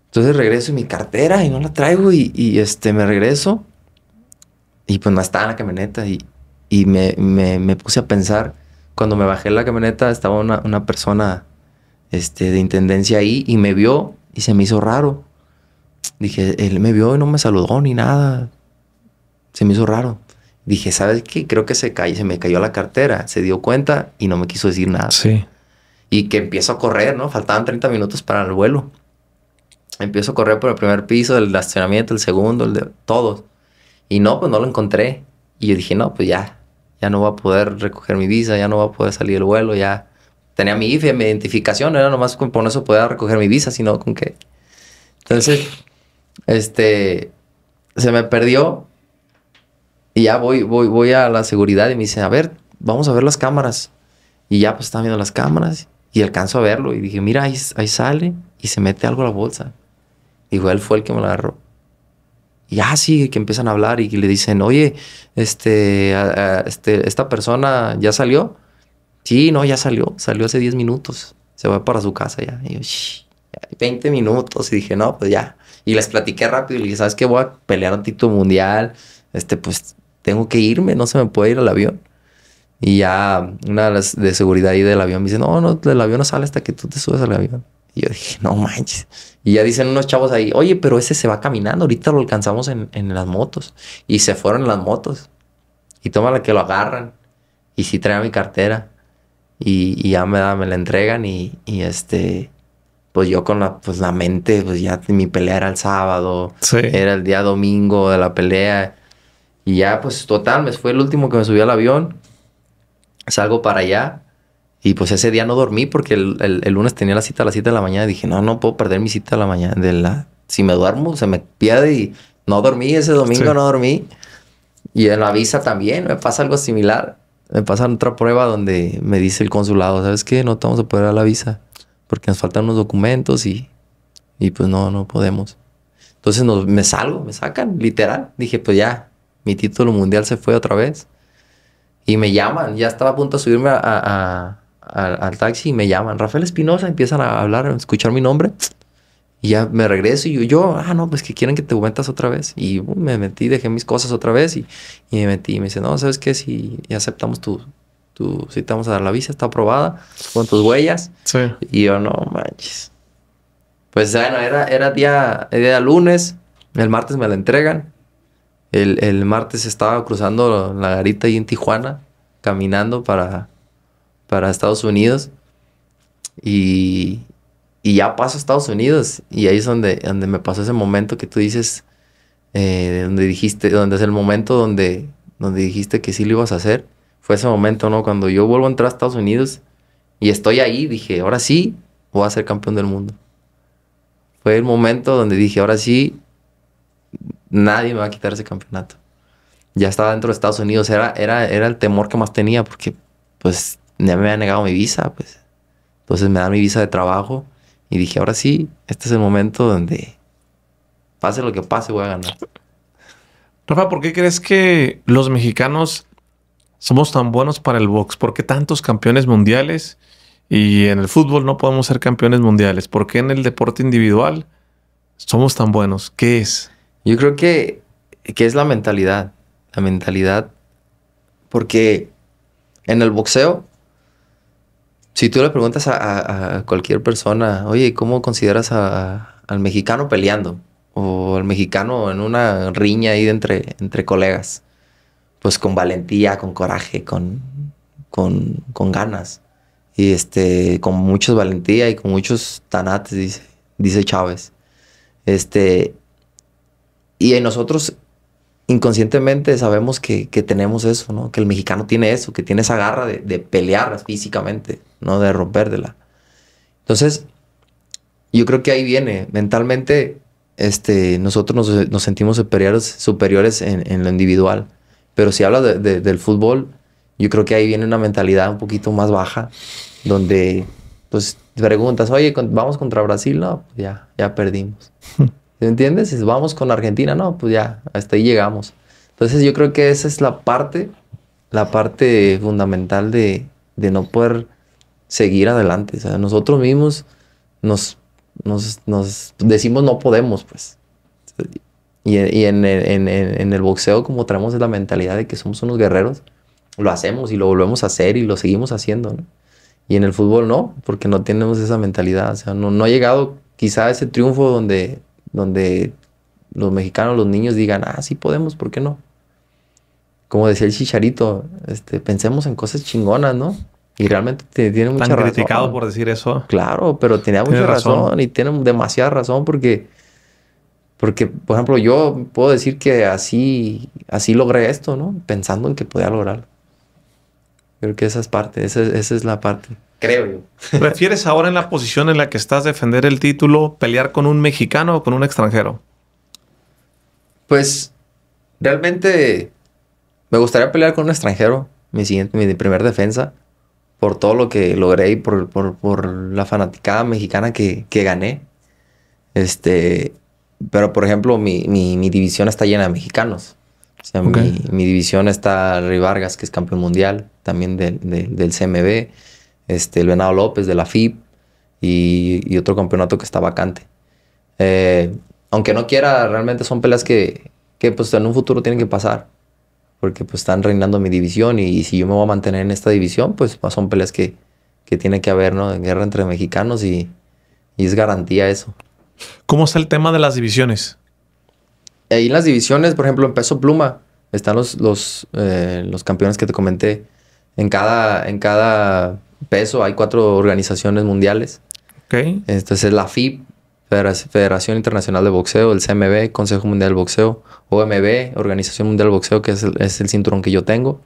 S2: Entonces regreso y mi cartera y no la traigo y, este, me regreso. Y pues no estaba en la camioneta y, y me, puse a pensar, cuando me bajé la camioneta estaba una, persona este, de intendencia ahí y me vio y se me hizo raro. Dije, él me vio y no me saludó ni nada. Se me hizo raro. Dije, ¿sabes qué? Creo que se, cayó, se me cayó la cartera. Se dio cuenta y no me quiso decir nada. Sí. Y que empiezo a correr, ¿no? Faltaban 30 minutos para el vuelo. Empiezo a correr por el primer piso, el estacionamiento, el segundo, el de todos. Y no, pues no lo encontré. Y yo dije, no, pues ya, ya no voy a poder recoger mi visa, ya no voy a poder salir del vuelo, ya tenía mi IFE, mi identificación, era nomás con, eso podía recoger mi visa, sino con qué? Entonces, este, se me perdió y ya voy, voy, voy a la seguridad y me dice, a ver, vamos a ver las cámaras. Y ya pues están viendo las cámaras y alcanzo a verlo y dije, mira, ahí, sale y se mete algo a la bolsa. Igual fue el que me lo agarró. Y así ah, que empiezan a hablar y le dicen, oye, este, este, esta persona ya salió. Sí, no, ya salió, salió hace 10 minutos, se va para su casa ya. Y yo, 20 minutos. Y dije, no, pues ya. Y les platiqué rápido y le dije, ¿sabes qué? Voy a pelear un título mundial. Este, pues tengo que irme, no se me puede ir al avión. Y ya una de, las de seguridad ahí del avión me dice, no, no, el avión no sale hasta que tú te subes al avión. Y yo dije, no manches. Y ya dicen unos chavos ahí, oye, pero ese se va caminando, ahorita lo alcanzamos en, en las motos. Y se fueron las motos. Y toma la que lo agarran. Y sí trae mi cartera. Y, y ya me, me la entregan y, y, este, pues yo con la, pues la mente, pues ya mi pelea era el sábado, era el día domingo de la pelea. Y ya, pues total, me fue el último que me subí al avión. Salgo para allá y pues ese día no dormí porque el, lunes tenía la cita a las 7 de la mañana. Y dije, no, no puedo perder mi cita a la mañana. De la, si me duermo, se me pierde y no dormí. Ese domingo no dormí. Y en la visa también me pasa algo similar. Me pasa otra prueba donde me dice el consulado, ¿sabes qué? No estamos vamos a poder dar la visa porque nos faltan unos documentos y, y pues no, no podemos. Entonces nos, me salgo, me sacan, literal. Dije, pues ya, mi título mundial se fue otra vez. Y me llaman, ya estaba a punto de subirme a, al, taxi y me llaman, Rafael Espinosa, empiezan a hablar, a escuchar mi nombre. Y ya me regreso y yo, ah, no, pues que quieren que te metas otra vez. Y uh, me metí, dejé mis cosas otra vez y, me metí. Y me dice, no, ¿sabes qué? Si aceptamos tu, tu, si te vamos a dar la visa, está aprobada, con tus huellas. Y yo, no manches. Pues bueno, era, era día, día lunes, el martes me la entregan. El, el martes estaba cruzando la garita ahí en Tijuana, caminando para, para Estados Unidos y, y ya paso a Estados Unidos y ahí es donde, donde me pasó ese momento que tú dices, eh, donde dijiste, donde es el momento donde, donde dijiste que sí lo ibas a hacer. Fue ese momento, ¿no? Cuando yo vuelvo a entrar a Estados Unidos y estoy ahí, dije, ahora sí, voy a ser campeón del mundo. Fue el momento donde dije, ahora sí, nadie me va a quitar ese campeonato. Ya estaba dentro de Estados Unidos, era, era, era el temor que más tenía porque pues ya me había negado mi visa, pues. Entonces me dan mi visa de trabajo y dije, ahora sí, este es el momento donde pase lo que pase, voy a ganar. Rafa, ¿por qué
S1: crees que los mexicanos somos tan buenos para el box? ¿Por qué tantos campeones mundiales? Y en el fútbol no podemos ser campeones mundiales. ¿Por qué en el deporte individual
S2: somos tan buenos? ¿Qué es? Yo creo que, que es la mentalidad. La mentalidad. Porque en el boxeo si tú le preguntas a, cualquier persona, oye, ¿cómo consideras al mexicano peleando? O al mexicano en una riña ahí entre, entre colegas. Pues con valentía, con coraje, con, con, ganas. Y este, con mucha valentía y con muchos tanates, dice, dice Chávez. Este, y en nosotros inconscientemente sabemos que, que, tenemos eso, ¿no? Que el mexicano tiene eso, que tiene esa garra de, de pelear físicamente, ¿no? De la... Entonces, yo creo que ahí viene. Mentalmente, este, nosotros nos, nos sentimos superiores, superiores en, en, lo individual. Pero si hablas del fútbol, yo creo que ahí viene una mentalidad un poquito más baja, donde, pues, preguntas, oye, ¿vamos contra Brasil? No, pues ya, ya perdimos. entiendes? Si vamos con Argentina, no, pues ya, hasta ahí llegamos. Entonces yo creo que esa es la parte, la parte fundamental de, de no poder seguir adelante. O sea, nosotros mismos nos, nos, nos decimos no podemos, pues. Y, y en, en, en, el boxeo, como traemos la mentalidad de que somos unos guerreros, lo hacemos y lo volvemos a hacer y lo seguimos haciendo, ¿no? Y en el fútbol no, porque no tenemos esa mentalidad. O sea, no, no ha llegado quizá ese triunfo donde donde los mexicanos, los niños digan, ah, sí podemos, ¿por qué no? Como decía el chicharito, este, pensemos en cosas chingonas, ¿no? Y realmente tiene mucha razón. criticado por decir eso. Claro, pero tenía mucha razón. y tiene demasiada razón porque, porque, por ejemplo, yo puedo decir que así, así logré esto, ¿no? Pensando en que podía lograrlo. Creo que esa es parte, esa, esa es la parte.
S1: ¿Prefieres ahora en la posición en la que estás defender el título pelear
S2: con un mexicano o con un extranjero? Pues realmente me gustaría pelear con un extranjero, mi siguiente, mi primer defensa, por todo lo que logré y por, la fanaticada mexicana que, gané. Este, pero por ejemplo, mi, división está llena de mexicanos. mi, división está Rivargas, que es campeón mundial, también del CMB este, el Venado López de la FIP y, otro campeonato que está vacante. Eh, aunque no quiera, realmente son peleas que, pues en un futuro tienen que pasar. Porque pues están reinando mi división y, si yo me voy a mantener en esta división, pues, pues son peleas que, que tiene que haber, ¿no? En guerra entre mexicanos y, es garantía eso.
S1: ¿Cómo está el tema de las divisiones?
S2: Eh, ahí en las divisiones, por ejemplo, en peso pluma, están los, los, eh, campeones que te comenté. En cada, en cada peso, hay cuatro organizaciones mundiales. Ok. Entonces la FIB, Federación Internacional de Boxeo, el CMB, Consejo Mundial de Boxeo, OMB, Organización Mundial de Boxeo, que es el, cinturón que yo tengo,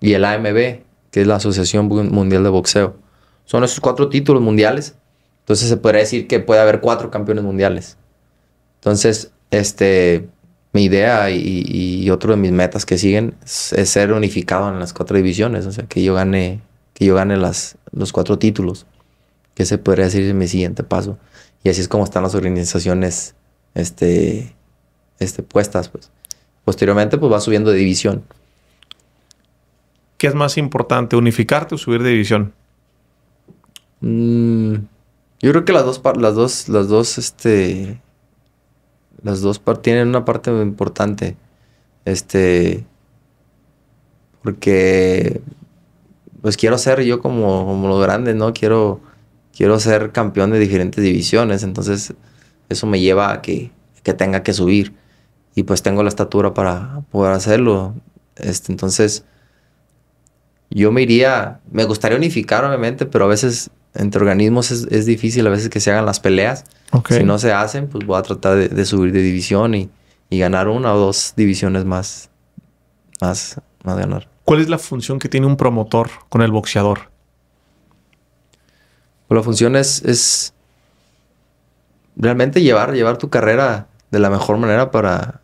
S2: y el AMB, que es la Asociación Mundial de Boxeo. Son esos cuatro títulos mundiales. Entonces se podría decir que puede haber cuatro campeones mundiales. Entonces, este, mi idea y, otro de mis metas que siguen es, ser unificado en las cuatro divisiones. O sea, que yo gane, que yo gane las, los cuatro títulos, que se podría decir mi siguiente paso. Y así es como están las organizaciones este, este, puestas. Pues. Posteriormente, pues va subiendo de división. ¿Qué
S1: es más importante, unificarte o subir de división?
S2: Mm, yo creo que las dos, las dos, las dos, este, las dos tienen una parte muy importante. Este, porque pues quiero ser yo como, como los grandes, ¿no? Quiero, quiero ser campeón de diferentes divisiones, entonces eso me lleva a que, tenga que subir y pues tengo la estatura para poder hacerlo. Este, entonces, yo me iría, me gustaría unificar obviamente, pero a veces entre organismos es, difícil, a veces que se hagan las peleas. Si no se hacen, pues voy a tratar de, subir de división y, ganar una o dos divisiones más, más, más ganar. ¿Cuál es la función que tiene un promotor con el boxeador? Pues la función es, realmente llevar, llevar tu carrera de la mejor manera para,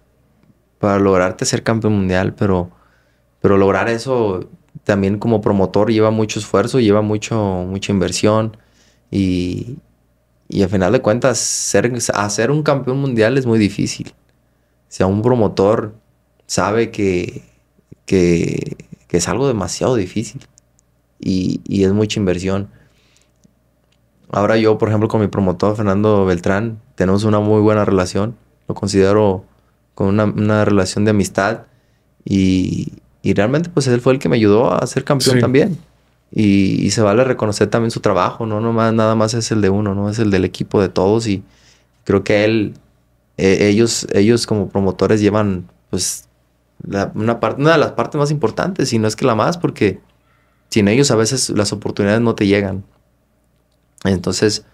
S2: para lograrte ser campeón mundial, pero, pero lograr eso también como promotor lleva mucho esfuerzo, lleva mucho, mucha inversión y, y al final de cuentas ser, hacer un campeón mundial es muy difícil. O sea, un promotor sabe que, que que es algo demasiado difícil y, y es mucha inversión. Ahora yo, por ejemplo, con mi promotor Fernando Beltrán, tenemos una muy buena relación, lo considero con una, relación de amistad y, realmente pues él fue el que me ayudó a ser campeón también. Y, se vale reconocer también su trabajo, no nada más es el de uno, no es el del equipo de todos y creo que él, eh, ellos, ellos como promotores llevan pues la, una, parte, de las partes más importantes, y no es que la más, porque sin ellos a veces las oportunidades no te llegan. Entonces,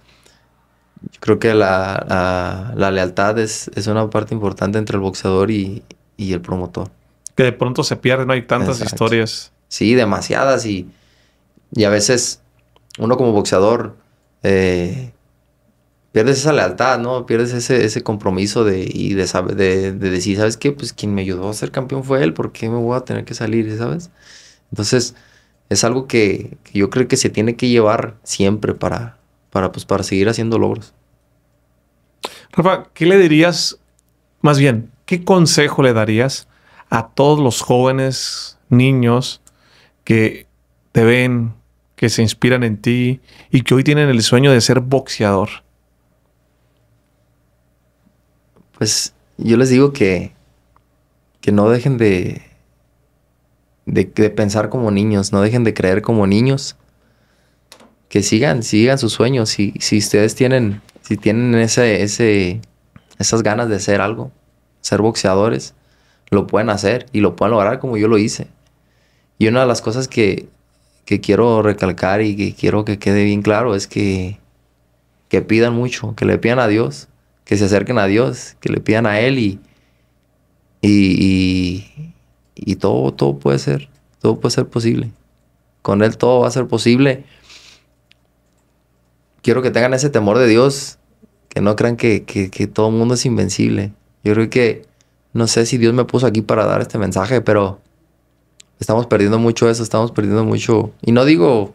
S2: yo creo que la, la, lealtad es, una parte importante entre el boxeador y, y, el promotor. Que
S1: de pronto se pierde, ¿no? Hay tantas
S2: historias. Sí, demasiadas. Y, y, a veces uno como boxeador eh, pierdes esa lealtad, ¿no? Pierdes ese, ese compromiso de, y de, de, decir, ¿sabes qué? Pues quien me ayudó a ser campeón fue él, ¿por qué me voy a tener que salir, ¿sabes? Entonces, es algo que, yo creo que se tiene que llevar siempre para, para, pues, para seguir haciendo logros.
S1: Rafa, ¿qué le dirías, más bien, qué consejo le darías a todos los jóvenes, niños que te ven, que se inspiran en ti y que hoy tienen el sueño de ser boxeador?
S2: Pues, yo les digo que, que no dejen de, de, pensar como niños, no dejen de creer como niños. Que sigan, sigan sus sueños. Si, si ustedes tienen, si tienen ese, esas ganas de hacer algo, ser boxeadores, lo pueden hacer y lo pueden lograr como yo lo hice. Y una de las cosas que, quiero recalcar y que quiero que quede bien claro es que, que pidan mucho, que le pidan a Dios que se acerquen a Dios, que le pidan a Él y, todo, todo puede ser, todo puede ser posible. Con Él todo va a ser posible. Quiero que tengan ese temor de Dios, que no crean que, que todo el mundo es invencible. Yo creo que, no sé si Dios me puso aquí para dar este mensaje, pero estamos perdiendo mucho eso, estamos perdiendo mucho. Y no digo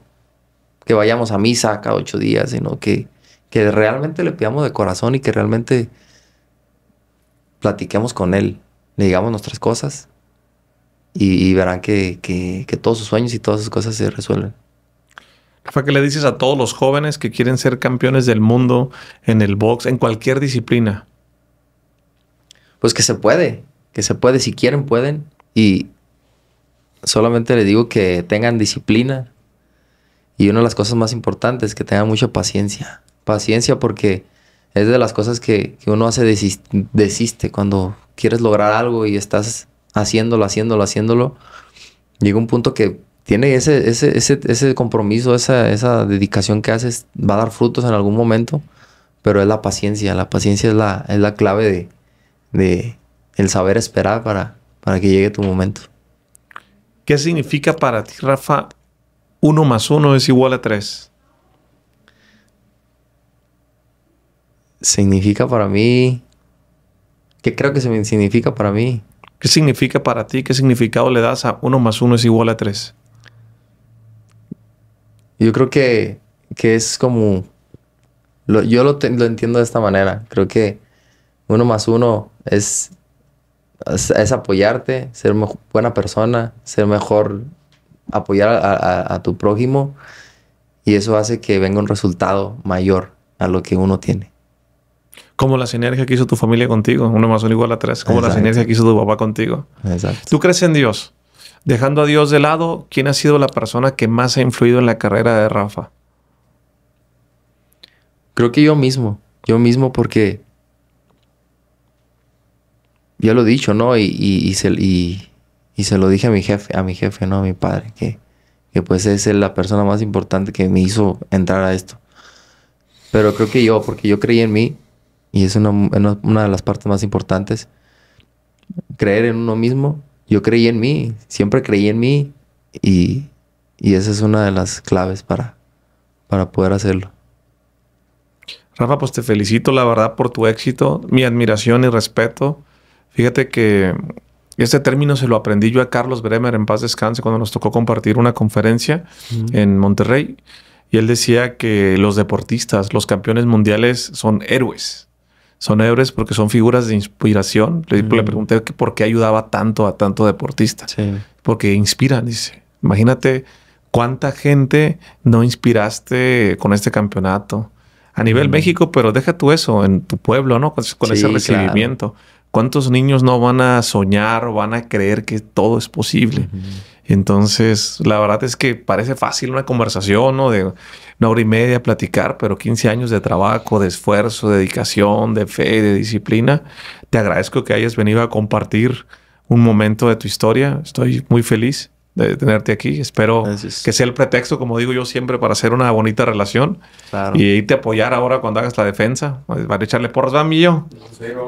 S2: que vayamos a misa cada ocho días, sino que que realmente le pidamos de corazón y que realmente platiquemos con Él, le digamos nuestras cosas y, verán que, todos sus sueños y todas sus cosas se resuelven.
S1: Rafa, que le dices a todos los jóvenes que quieren ser campeones del mundo en el box, en cualquier disciplina?
S2: Pues que se puede, que se puede, si quieren pueden y solamente le digo que tengan disciplina y una de las cosas más importantes, que tengan mucha paciencia paciencia porque es de las cosas que, uno hace desiste cuando quieres lograr algo y estás haciéndolo, haciéndolo, haciéndolo. Llega un punto que tiene ese, ese, ese, ese compromiso, esa, esa, dedicación que haces, va a dar frutos en algún momento, pero es la paciencia. La paciencia es la, es la clave de, de el saber esperar para, para que llegue tu momento. ¿Qué significa para ti, Rafa, uno más uno es igual a tres? significa para mí? ¿Qué creo que significa para mí? ¿Qué significa para ti? ¿Qué
S1: significado le das a uno más uno es igual a 3?
S2: Yo creo que, que es como... yo lo, lo, entiendo de esta manera. Creo que uno más uno es, es, apoyarte, ser buena persona, ser mejor, apoyar a tu prójimo. Y eso hace que venga un resultado mayor a lo que uno tiene. Como la
S1: sinergia que hizo tu familia contigo, uno más uno igual a tres, como la sinergia que hizo tu papá contigo. Exacto. Tú crees en Dios. Dejando a Dios de lado, ¿quién ha sido la persona que más ha influido en la carrera de Rafa?
S2: Creo que yo mismo, yo mismo porque Ya lo he dicho, ¿no? Y, y, se, y, se, lo dije a mi jefe, a mi jefe, ¿no? A mi padre, que, que pues es la persona más importante que me hizo entrar a esto. Pero creo que yo, porque yo creí en mí, y es una, de las partes más importantes. Creer en uno mismo. Yo creí en mí, siempre creí en mí y, esa es una de las claves para, para poder hacerlo.
S1: Rafa, pues te felicito, la verdad, por tu éxito, mi admiración y respeto. Fíjate que este término se lo aprendí yo a Carlos Bremer en paz descanse cuando nos tocó compartir una conferencia en Monterrey. Y él decía que los deportistas, los campeones mundiales son héroes son héroes porque son figuras de inspiración. Le, pregunté por qué ayudaba tanto a tanto deportista. Porque inspiran, dice. Imagínate cuánta gente no inspiraste con este campeonato. A nivel México, pero deja tú eso, en tu pueblo, ¿no? Con, ese recibimiento. ¿Cuántos niños no van a soñar o van a creer que todo es posible? Entonces, la verdad es que parece fácil una conversación, ¿no? De una hora y media platicar, pero 15 años de trabajo, de esfuerzo, de dedicación, de fe, de disciplina. Te agradezco que hayas venido a compartir un momento de tu historia. Estoy muy feliz de tenerte aquí. Espero que sea el pretexto, como digo yo siempre, para hacer una bonita relación. Y irte a apoyar ahora cuando hagas la defensa. Van pues, a echarle porras, va, Millo.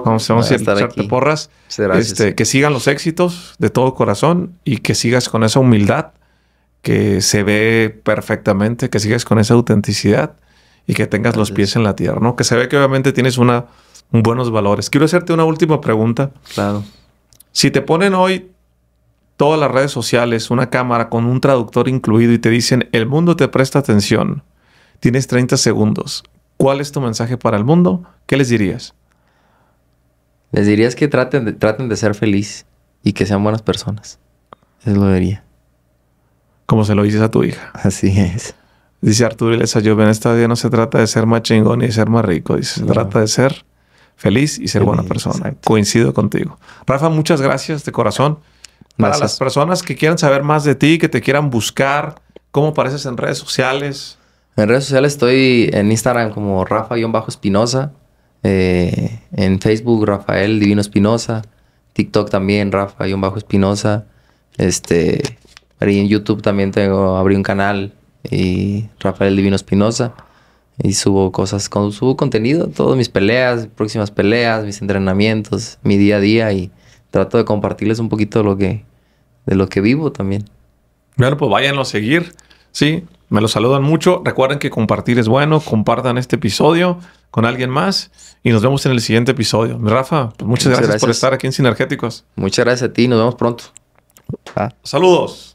S2: vamos, vamos a, echarte porras. Este,
S1: que sigan los éxitos de todo corazón y que sigas con esa humildad que se ve perfectamente, que sigas con esa autenticidad y que tengas los pies en la tierra, ¿no? Que se ve que obviamente tienes una, buenos valores. Quiero hacerte una última pregunta. Claro. Si te ponen hoy todas las redes sociales, una cámara con un traductor incluido y te dicen, el mundo te presta atención, tienes 30 segundos, ¿cuál es tu mensaje para el mundo? ¿Qué les dirías?
S2: Les dirías que traten de, traten de ser feliz y que sean buenas personas.
S1: Eso lo diría. Como se lo dices a tu hija.
S2: Así es.
S1: Dice Arturo lesa: yo en esta vida no se trata de ser más chingón de ser más rico. Dice, se trata de ser feliz y ser buena persona. Coincido contigo. Rafa, muchas gracias de corazón. Para las personas que quieran saber más de ti, que te quieran buscar, ¿cómo apareces en redes sociales?
S2: En redes sociales estoy en Instagram como Rafa-Espinosa, eh, en Facebook Rafael Divino Espinosa, TikTok también Rafa-Espinosa, este, en YouTube también tengo, abrí un canal y Rafael Divino Espinosa y subo cosas, subo contenido, todas mis peleas, próximas peleas, mis entrenamientos, mi día a día y trato de compartirles un poquito lo que, de lo que vivo también.
S1: Bueno, pues váyanlo a seguir. Sí, me lo saludan mucho. Recuerden que compartir es bueno. Compartan este episodio con alguien más y nos vemos en el siguiente
S2: episodio. Rafa, pues muchas, gracias, por estar aquí
S1: en Sinergéticos.
S2: Muchas gracias a ti. Nos vemos pronto. Ah.
S1: Saludos.